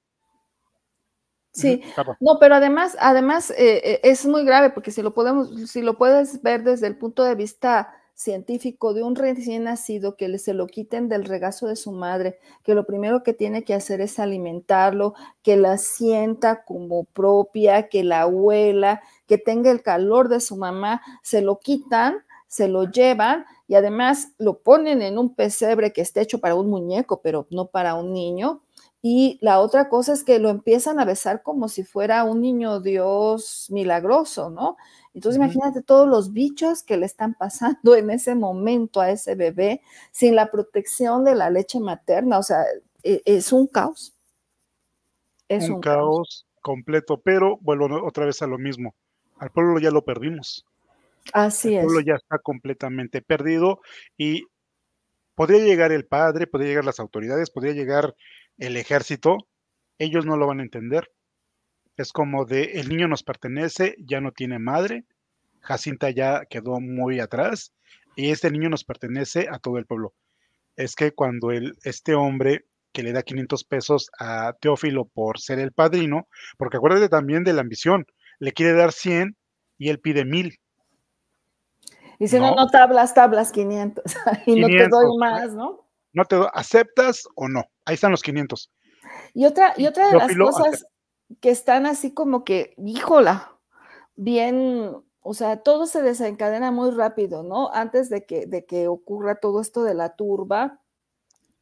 [SPEAKER 1] Sí, no, pero además, además eh, eh, es muy grave porque si lo podemos, si lo puedes ver desde el punto de vista científico de un recién nacido que se lo quiten del regazo de su madre, que lo primero que tiene que hacer es alimentarlo, que la sienta como propia, que la huela que tenga el calor de su mamá, se lo quitan, se lo llevan y además lo ponen en un pesebre que esté hecho para un muñeco, pero no para un niño. Y la otra cosa es que lo empiezan a besar como si fuera un niño Dios milagroso, ¿no? Entonces imagínate todos los bichos que le están pasando en ese momento a ese bebé sin la protección de la leche materna. O sea, e, es un caos.
[SPEAKER 2] Es un, caos completo, pero vuelvo otra vez a lo mismo. Al pueblo ya lo perdimos. Así el pueblo ya está completamente perdido y podría llegar el padre, podría llegar las autoridades, podría llegar el ejército, ellos no lo van a entender. Es como de el niño nos pertenece, ya no tiene madre, Jacinta ya quedó muy atrás y este niño nos pertenece a todo el pueblo. Es que cuando el, este hombre que le da 500 pesos a Teófilo por ser el padrino, porque acuérdate también de la ambición, le quiere dar 100 y él pide 1000 si no, no
[SPEAKER 1] tablas, tablas 500 y no te doy más, ¿no?
[SPEAKER 2] No te doy, ¿aceptas o no? Ahí están los 500. Y
[SPEAKER 1] otra, y otra de las cosas que están así como que, híjola, bien, o sea, todo se desencadena muy rápido, ¿no? Antes de que, de que ocurra todo esto de la turba,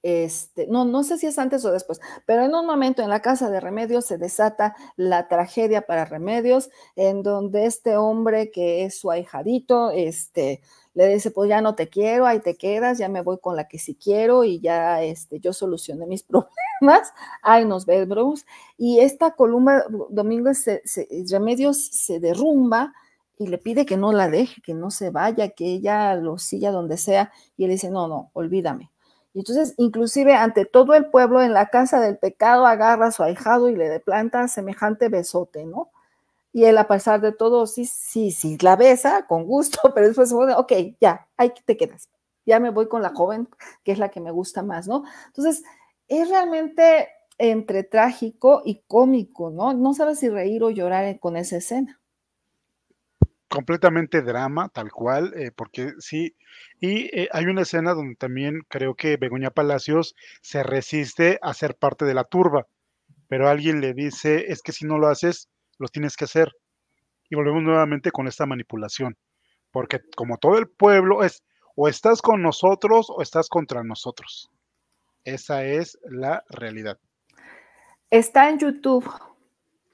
[SPEAKER 1] este, no, no sé si es antes o después, pero en un momento en la casa de Remedios se desata la tragedia para Remedios, en donde este hombre que es su ahijadito, este, le dice, pues ya no te quiero, ahí te quedas, ya me voy con la que sí quiero y ya este, yo solucioné mis problemas, ahí nos vemos. Y esta columna, domingo, se, Remedios se derrumba, y le pide que no la deje, que no se vaya, que ella lo siga donde sea, y él dice, no, no, olvídame, y entonces, inclusive ante todo el pueblo, en la casa del pecado, agarra a su ahijado y le de planta semejante besote, ¿no? Y él, a pesar de todo, sí, sí, sí, la besa con gusto, pero después se pone, ok, ya, ahí te quedas. Ya me voy con la joven, que es la que me gusta más, ¿no? Entonces, es realmente entre trágico y cómico, ¿no? No sabes si reír o llorar con esa escena
[SPEAKER 2] completamente drama, tal cual, eh, porque sí, y eh, hay una escena donde también creo que Begoña Palacios se resiste a ser parte de la turba, pero alguien le dice, es que si no lo haces, lo tienes que hacer. Y volvemos nuevamente con esta manipulación, porque como todo el pueblo es, o estás con nosotros o estás contra nosotros. Esa es la realidad. Está en YouTube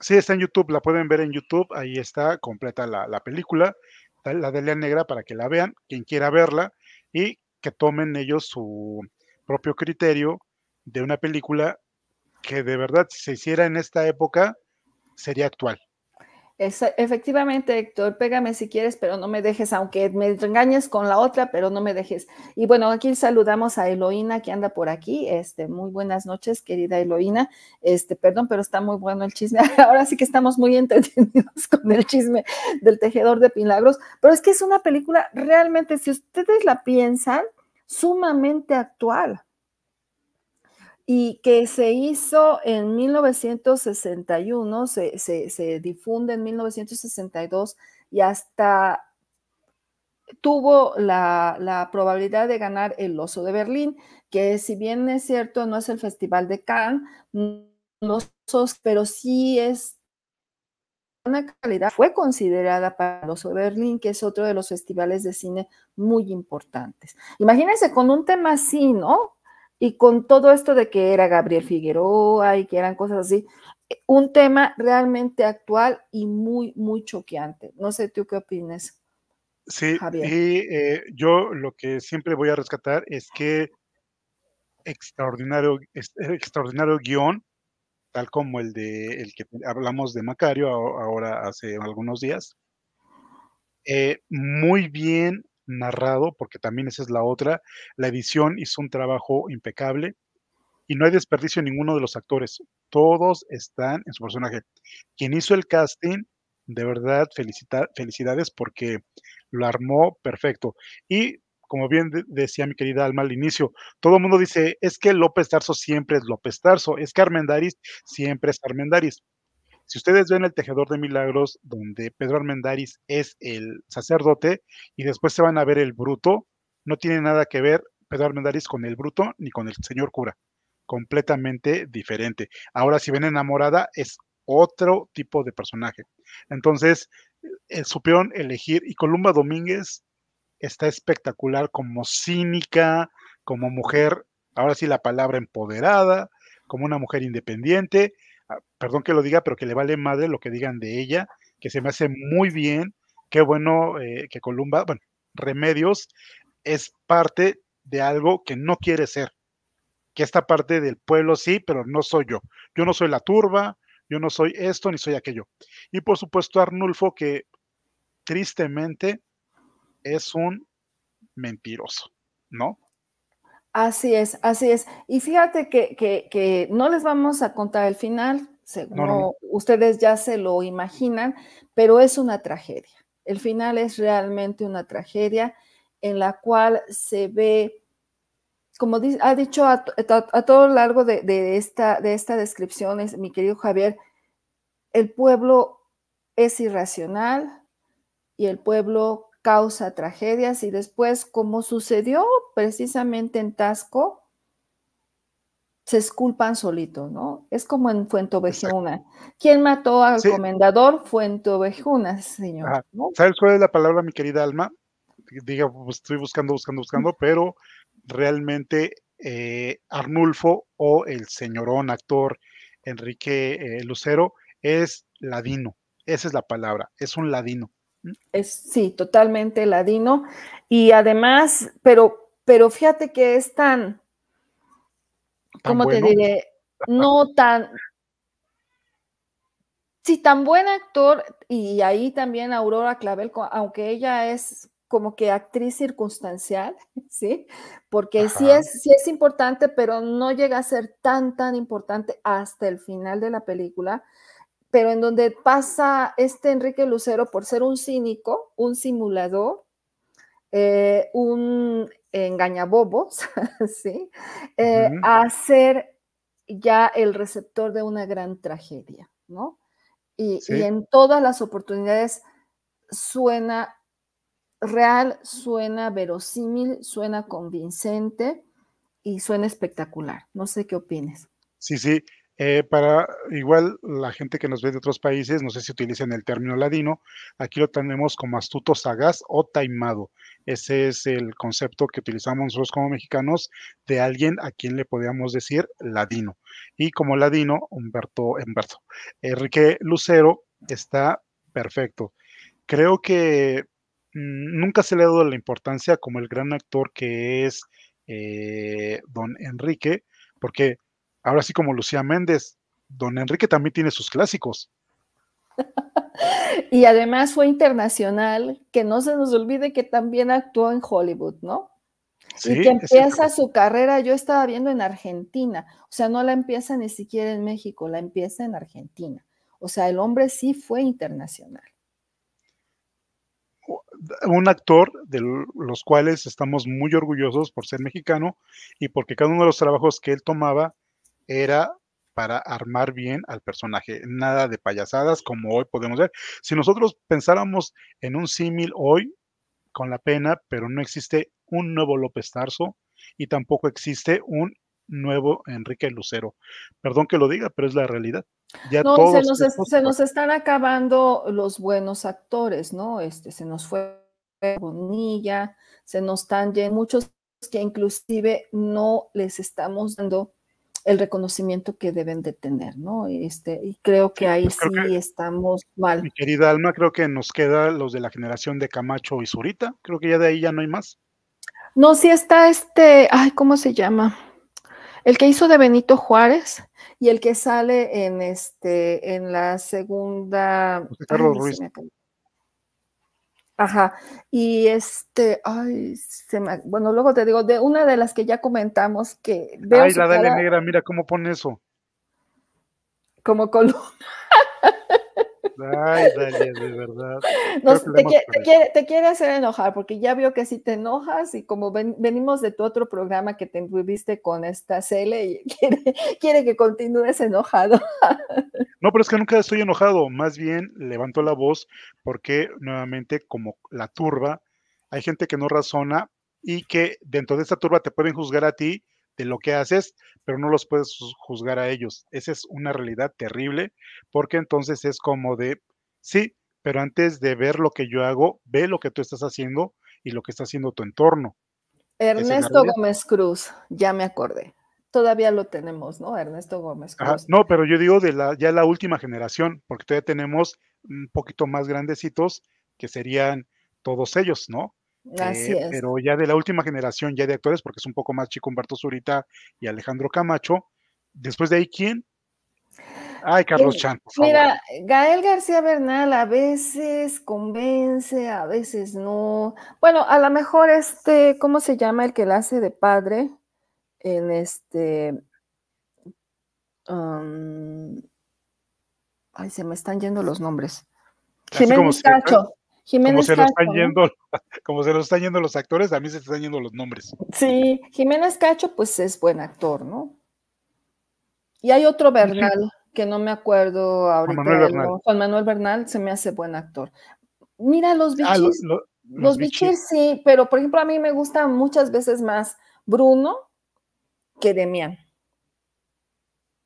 [SPEAKER 2] Sí, está en YouTube, la pueden ver en YouTube, ahí está completa la, película, la de Lea Negra para que la vean, quien quiera verla, y que tomen ellos su propio criterio de una película que de verdad si se hiciera en esta época sería actual
[SPEAKER 1] efectivamente, Héctor, pégame si quieres, pero no me dejes, aunque me engañes con la otra, pero no me dejes. Y bueno, aquí saludamos a Eloína que anda por aquí. Este, muy buenas noches, querida Eloína. Este, perdón, pero está muy bueno el chisme. Ahora sí que estamos muy entendidos con el chisme del tejedor de Pilagros pero es que es una película realmente, si ustedes la piensan, sumamente actual y que se hizo en 1961, se, se, difunde en 1962 y hasta tuvo la, probabilidad de ganar el Oso de Berlín, que si bien es cierto, no es el Festival de Cannes, no pero sí es una calidad, fue considerada para el Oso de Berlín, que es otro de los festivales de cine muy importantes. Imagínense con un tema así, ¿no? Y con todo esto de que era Gabriel Figueroa y que eran cosas así, eh, un tema realmente actual y muy, muy choqueante. No sé tú qué opinas.
[SPEAKER 2] Sí, y eh, yo lo que siempre voy a rescatar es que extraordinario, eh, extraordinario guión, tal como el de el que hablamos de Macario ahora hace algunos días. muy bien narrado, porque también esa es la otra. La edición hizo un trabajo impecable y no hay desperdicio en ninguno de los actores. Todos están en su personaje. Quien hizo el casting, de verdad, felicidades porque lo armó perfecto. Y como bien decía mi querida Alma al inicio, todo el mundo dice, es que López Tarso siempre es López Tarso, es que Armendariz siempre es Armendaris. Si ustedes ven el Tejedor de Milagros, donde Pedro Armendáriz es el sacerdote, y después se van a ver el bruto, no tiene nada que ver Pedro Armendáriz con el bruto ni con el señor cura. Completamente diferente. Ahora, si ven enamorada, es otro tipo de personaje. Entonces, eh, supieron elegir, y Columba Domínguez está espectacular como cínica, como mujer, ahora sí la palabra empoderada, como una mujer independiente, Ah, perdón que lo diga, pero que le vale madre lo que digan de ella, que se me hace muy bien, qué bueno eh, que Columba, bueno, Remedios es parte de algo que no quiere ser, que esta parte del pueblo sí, pero no soy yo, yo no soy la turba, yo no soy esto ni soy aquello. Y por supuesto Arnulfo, que tristemente es un mentiroso, ¿no?
[SPEAKER 1] Así es, así es. Y fíjate que, no les vamos a contar el final, según ustedes ya se lo imaginan, pero es una tragedia. El final es realmente una tragedia en la cual se ve, como ha dicho eh, a, todo lo largo de, esta, de esta descripción, es, mi querido Javier, el pueblo es irracional y el pueblo causa tragedias y después, como sucedió precisamente en Tasco, se esculpan solitos, ¿no? Es como en Ovejuna. ¿Quién mató al comendador? comendador? Ovejuna, señor.
[SPEAKER 2] ¿Sabes cuál es la palabra, mi querida Alma? Diga, pues, estoy buscando, buscando, buscando, pero realmente eh, Arnulfo o el señorón actor Enrique eh, Lucero es ladino. Esa es la palabra, es un ladino.
[SPEAKER 1] Es, sí, totalmente ladino. Y además, pero, pero fíjate que es tan, como ¿cómo te diré? No tan, sí, tan buen actor. Y ahí también Aurora Clavel, aunque ella es como que actriz circunstancial, ¿sí? Porque sí es, sí es importante, pero no llega a ser tan, tan importante hasta el final de la película pero en donde pasa este Enrique Lucero por ser un cínico, un simulador, eh, un engañabobos, ¿sí? Eh, a ser ya el receptor de una gran tragedia, ¿no? Y, y en todas las oportunidades suena real, suena verosímil, suena convincente y suena espectacular. No sé qué opines.
[SPEAKER 2] Sí, sí, eh, para igual la gente que nos ve de otros países, no sé si utilizan el término ladino, aquí lo tenemos como astuto, sagaz o taimado. Ese es el concepto que utilizamos nosotros como mexicanos de alguien a quien le podíamos decir ladino. Y como ladino, Humberto, Humberto, Enrique Lucero está perfecto. Creo que mm, nunca se le ha dado la importancia como el gran actor que es eh, don Enrique, porque Ahora sí, como Lucía Méndez, don Enrique también tiene sus clásicos.
[SPEAKER 1] y además fue internacional, que no se nos olvide que también actuó en Hollywood, ¿no?
[SPEAKER 2] Sí, y que empieza
[SPEAKER 1] su carrera, yo estaba viendo en Argentina, o sea, no la empieza ni siquiera en México, la empieza en Argentina. O sea, el hombre sí fue internacional.
[SPEAKER 2] Un actor de los cuales estamos muy orgullosos por ser mexicano y porque cada uno de los trabajos que él tomaba era para armar bien al personaje, nada de payasadas como hoy podemos ver. Si nosotros pensáramos en un símil hoy, con la pena, pero no existe un nuevo López Tarso y tampoco existe un nuevo Enrique Lucero. Perdón que lo diga, pero es la realidad. Ya se,
[SPEAKER 1] nos están acabando los buenos actores, ¿no? Este, se nos fue Bonilla, se nos están muchos que inclusive no les estamos dando el reconocimiento que deben de tener, ¿no? Este, y creo que ahí pues, sí estamos mal. Mi
[SPEAKER 2] querida Alma, creo que nos queda los de la generación de Camacho y Zurita, creo que ya de ahí ya no hay más.
[SPEAKER 1] No, sí está este, ay, ¿cómo se llama? El que hizo de Benito Juárez y el que sale en este, en la segunda. Carlos Ruiz. Ajá, y este, ay, se me, bueno, luego te digo, de una de las que ya comentamos que... Veo ay, la dale
[SPEAKER 2] negra, mira cómo pone eso. Como columna. Ay, de verdad.
[SPEAKER 1] te, quiere, hacer enojar porque ya vio que si te enojas y como venimos de tu otro programa que te tuviste con esta Cele, quiere, quiere que continúes enojado.
[SPEAKER 2] No, pero es que nunca estoy enojado, más bien levanto la voz porque nuevamente como la turba, hay gente que no razona y que dentro de esta turba te pueden juzgar a ti de lo que haces, pero no los puedes juzgar a ellos. Esa es una realidad terrible, porque entonces es como de, sí, pero antes de ver lo que yo hago, ve lo que tú estás haciendo y lo que está haciendo tu entorno.
[SPEAKER 1] Ernesto Gómez Cruz, ya me acordé. Todavía lo tenemos, ¿no? Ernesto Gómez Cruz.
[SPEAKER 2] no, pero yo digo de la, ya la última generación, porque todavía tenemos un poquito más grandecitos, que serían todos ellos, ¿no? Eh, pero ya de la última generación, ya de actores, porque es un poco más chico Humberto Zurita y Alejandro Camacho. Después de ahí, ¿quién? Ay, Carlos Chan. Mira,
[SPEAKER 1] Gael García Bernal a veces convence, a veces no. Bueno, a lo mejor este, ¿cómo se llama el que la hace de padre? En este. ay, se me están yendo los nombres.
[SPEAKER 2] Jiménez Cacho
[SPEAKER 1] como se Lo están yendo,
[SPEAKER 2] Como se lo están yendo los actores, a mí se están yendo los nombres.
[SPEAKER 1] Sí, Jiménez Cacho, pues es buen actor, ¿no? Y hay otro Bernal, que no me acuerdo ahorita. Juan Manuel Bernal. Juan Manuel Bernal se me hace buen actor. Mira los ah, bichos
[SPEAKER 2] los, bichos
[SPEAKER 1] sí, pero por ejemplo, a mí me gusta muchas veces más Bruno que Demian.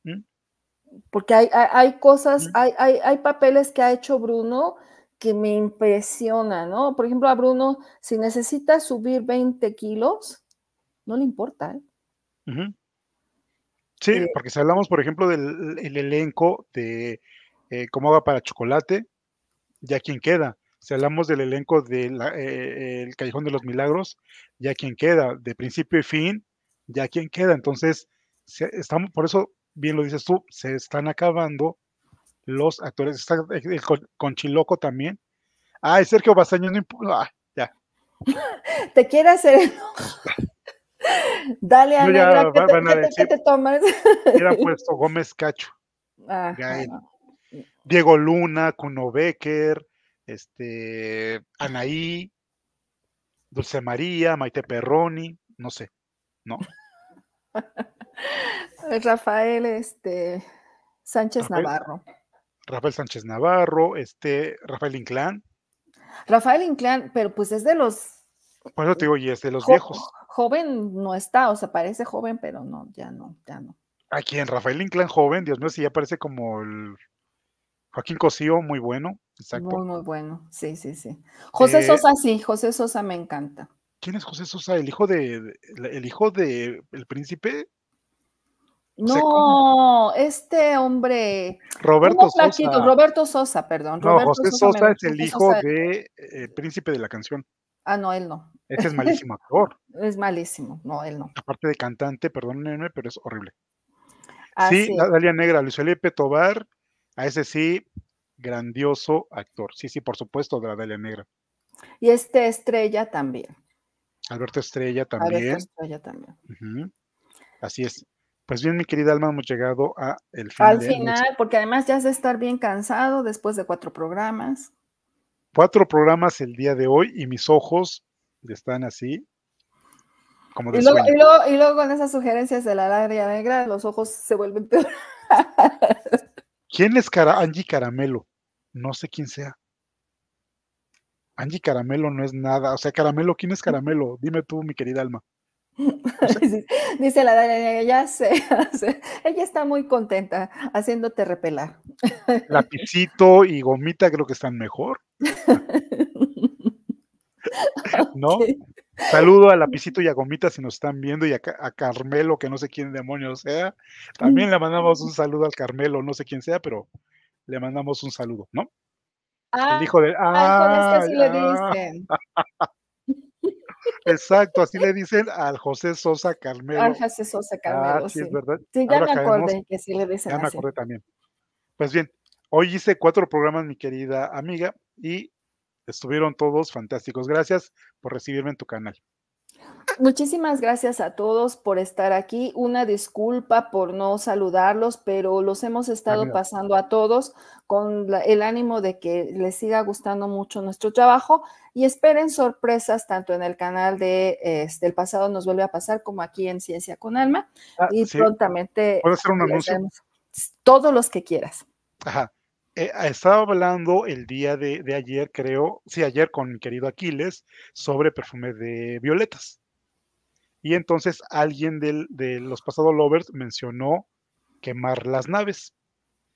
[SPEAKER 2] ¿Mm? Porque
[SPEAKER 1] hay, cosas, ¿Mm? hay, hay, papeles que ha hecho Bruno que me impresiona, ¿no? Por ejemplo, a Bruno, si necesita subir 20 kilos, no le importa.
[SPEAKER 2] ¿eh? Sí, eh, porque si hablamos, por ejemplo, del elenco de eh, cómo haga para chocolate, ya quien queda. Si hablamos del elenco del de eh, el Callejón de los Milagros, ya quien queda. De principio y fin, ya quien queda. Entonces, estamos, por eso, bien lo dices tú, se están acabando los actores. Está el Conchiloco también. ah es Sergio Bastaño no ah, ya.
[SPEAKER 1] Te quiere hacer Dale a la que, te, tomas?
[SPEAKER 2] Era puesto Gómez Cacho. Diego Luna, Cuno Becker, este, Anaí, Dulce María, Maite Perroni, no sé, ¿no?
[SPEAKER 1] Rafael este, Sánchez Navarro.
[SPEAKER 2] Rafael Sánchez Navarro, este, Rafael Inclán.
[SPEAKER 1] Rafael Inclán, pero pues es de los.
[SPEAKER 2] Bueno, te digo, y es de los viejos.
[SPEAKER 1] Joven no está, o sea, parece joven, pero no, ya no,
[SPEAKER 2] ya no. ¿A quién? Rafael Inclán, joven, Dios mío, si ya parece como el Joaquín Cosío, muy bueno. Exacto. Muy, muy bueno, sí, sí, sí. José eh, Sosa,
[SPEAKER 1] sí, José Sosa me encanta.
[SPEAKER 2] ¿Quién es José Sosa? ¿El hijo de, el hijo de el príncipe? No,
[SPEAKER 1] este hombre. Roberto Sosa. Roberto Sosa, perdón. Roberto José Sosa, es el hijo del
[SPEAKER 2] de eh, príncipe de la canción.
[SPEAKER 1] Ah, no, él no. Ese es malísimo
[SPEAKER 2] actor. es malísimo, no, él no. Aparte de cantante, perdón, pero es horrible.
[SPEAKER 1] sí, la Dalia
[SPEAKER 2] Negra, Luis Felipe Tobar, a ese sí, grandioso actor. Sí, sí, por supuesto, de la Dalia Negra.
[SPEAKER 1] Y este Estrella también.
[SPEAKER 2] Alberto Estrella también. Alberto Estrella también. Así es. Pues bien, mi querida Alma, hemos llegado al el final. Al final,
[SPEAKER 1] porque además ya sé estar bien cansado después de cuatro programas.
[SPEAKER 2] Cuatro programas el día de hoy y mis ojos están así. Como y, luego,
[SPEAKER 1] y, luego, con esas sugerencias de la lágrima negra, los ojos se vuelven
[SPEAKER 2] ¿Quién es Cara Angie Caramelo? No sé quién sea. Angie Caramelo no es nada. O sea, Caramelo, ¿quién es mm. Caramelo? Dime tú, mi querida Alma.
[SPEAKER 1] Dice la Daniela ya sé, ella está muy contenta haciéndote repelar.
[SPEAKER 2] Lapicito y gomita creo que están mejor. ¿No? Saludo a Lapicito y a Gomita si nos están viendo y a, Carmelo, que no sé quién demonios sea. También le mandamos un saludo al Carmelo, no sé quién sea, pero le mandamos un saludo, ¿no? Ah, el hijo de. Este dicen. Exacto, así le dicen al José Sosa Carmelo. Al José
[SPEAKER 1] Sosa Carmelo, ah, sí. es verdad. Sí, ya me acordé que sí le dicen Ya me acordé
[SPEAKER 2] también. Pues bien, hoy hice cuatro programas, mi querida amiga, y estuvieron todos fantásticos. Gracias por recibirme en tu canal.
[SPEAKER 1] Muchísimas gracias a todos por estar aquí. Una disculpa por no saludarlos, pero los hemos estado pasando a todos con el ánimo de que les siga gustando mucho nuestro trabajo y esperen sorpresas tanto en el canal de este, El pasado nos vuelve a pasar como aquí en Ciencia con Alma ah, y prontamente. Todos los que
[SPEAKER 2] quieras. Eh, estaba hablando el día de, ayer, creo, sí, ayer con mi querido Aquiles, sobre perfume de violetas. Y entonces alguien de los pasados lovers mencionó Quemar las naves,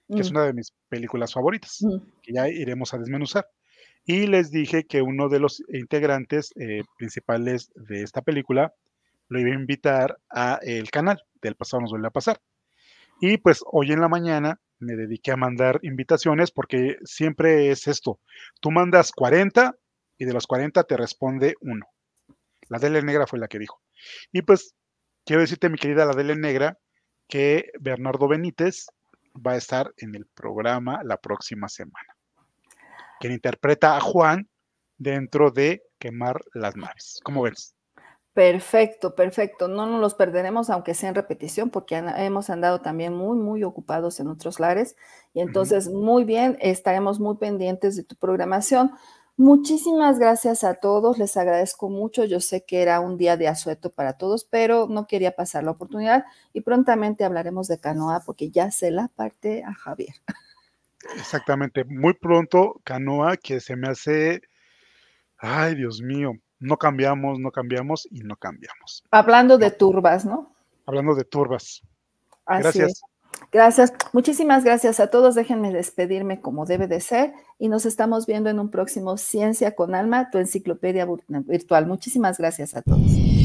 [SPEAKER 2] que es mm. una de mis películas favoritas, mm. que ya iremos a desmenuzar. Y les dije que uno de los integrantes eh, principales de esta película lo iba a invitar a el canal del pasado nos vuelve a pasar. Y pues hoy en la mañana me dediqué a mandar invitaciones porque siempre es esto. Tú mandas 40 y de los 40 te responde uno. La Dele Negra fue la que dijo. Y pues quiero decirte, mi querida La Negra, que Bernardo Benítez va a estar en el programa la próxima semana. Quien interpreta a Juan dentro de Quemar las Naves. ¿Cómo ves?
[SPEAKER 1] Perfecto, perfecto. No nos los perderemos, aunque sea en repetición, porque hemos andado también muy, muy ocupados en otros lares. Y entonces, muy bien, estaremos muy pendientes de tu programación. Muchísimas gracias a todos, les agradezco mucho. Yo sé que era un día de asueto para todos, pero no quería pasar la oportunidad y prontamente hablaremos de canoa porque ya se la parte a Javier.
[SPEAKER 2] Exactamente, muy pronto canoa que se me hace, ay Dios mío, no cambiamos, no cambiamos y no cambiamos.
[SPEAKER 1] Hablando de turbas, ¿no?
[SPEAKER 2] Hablando de turbas. gracias.
[SPEAKER 1] Gracias, muchísimas gracias a todos. Déjenme despedirme como debe de ser y nos estamos viendo en un próximo Ciencia con Alma, tu enciclopedia virtual. Muchísimas gracias a todos.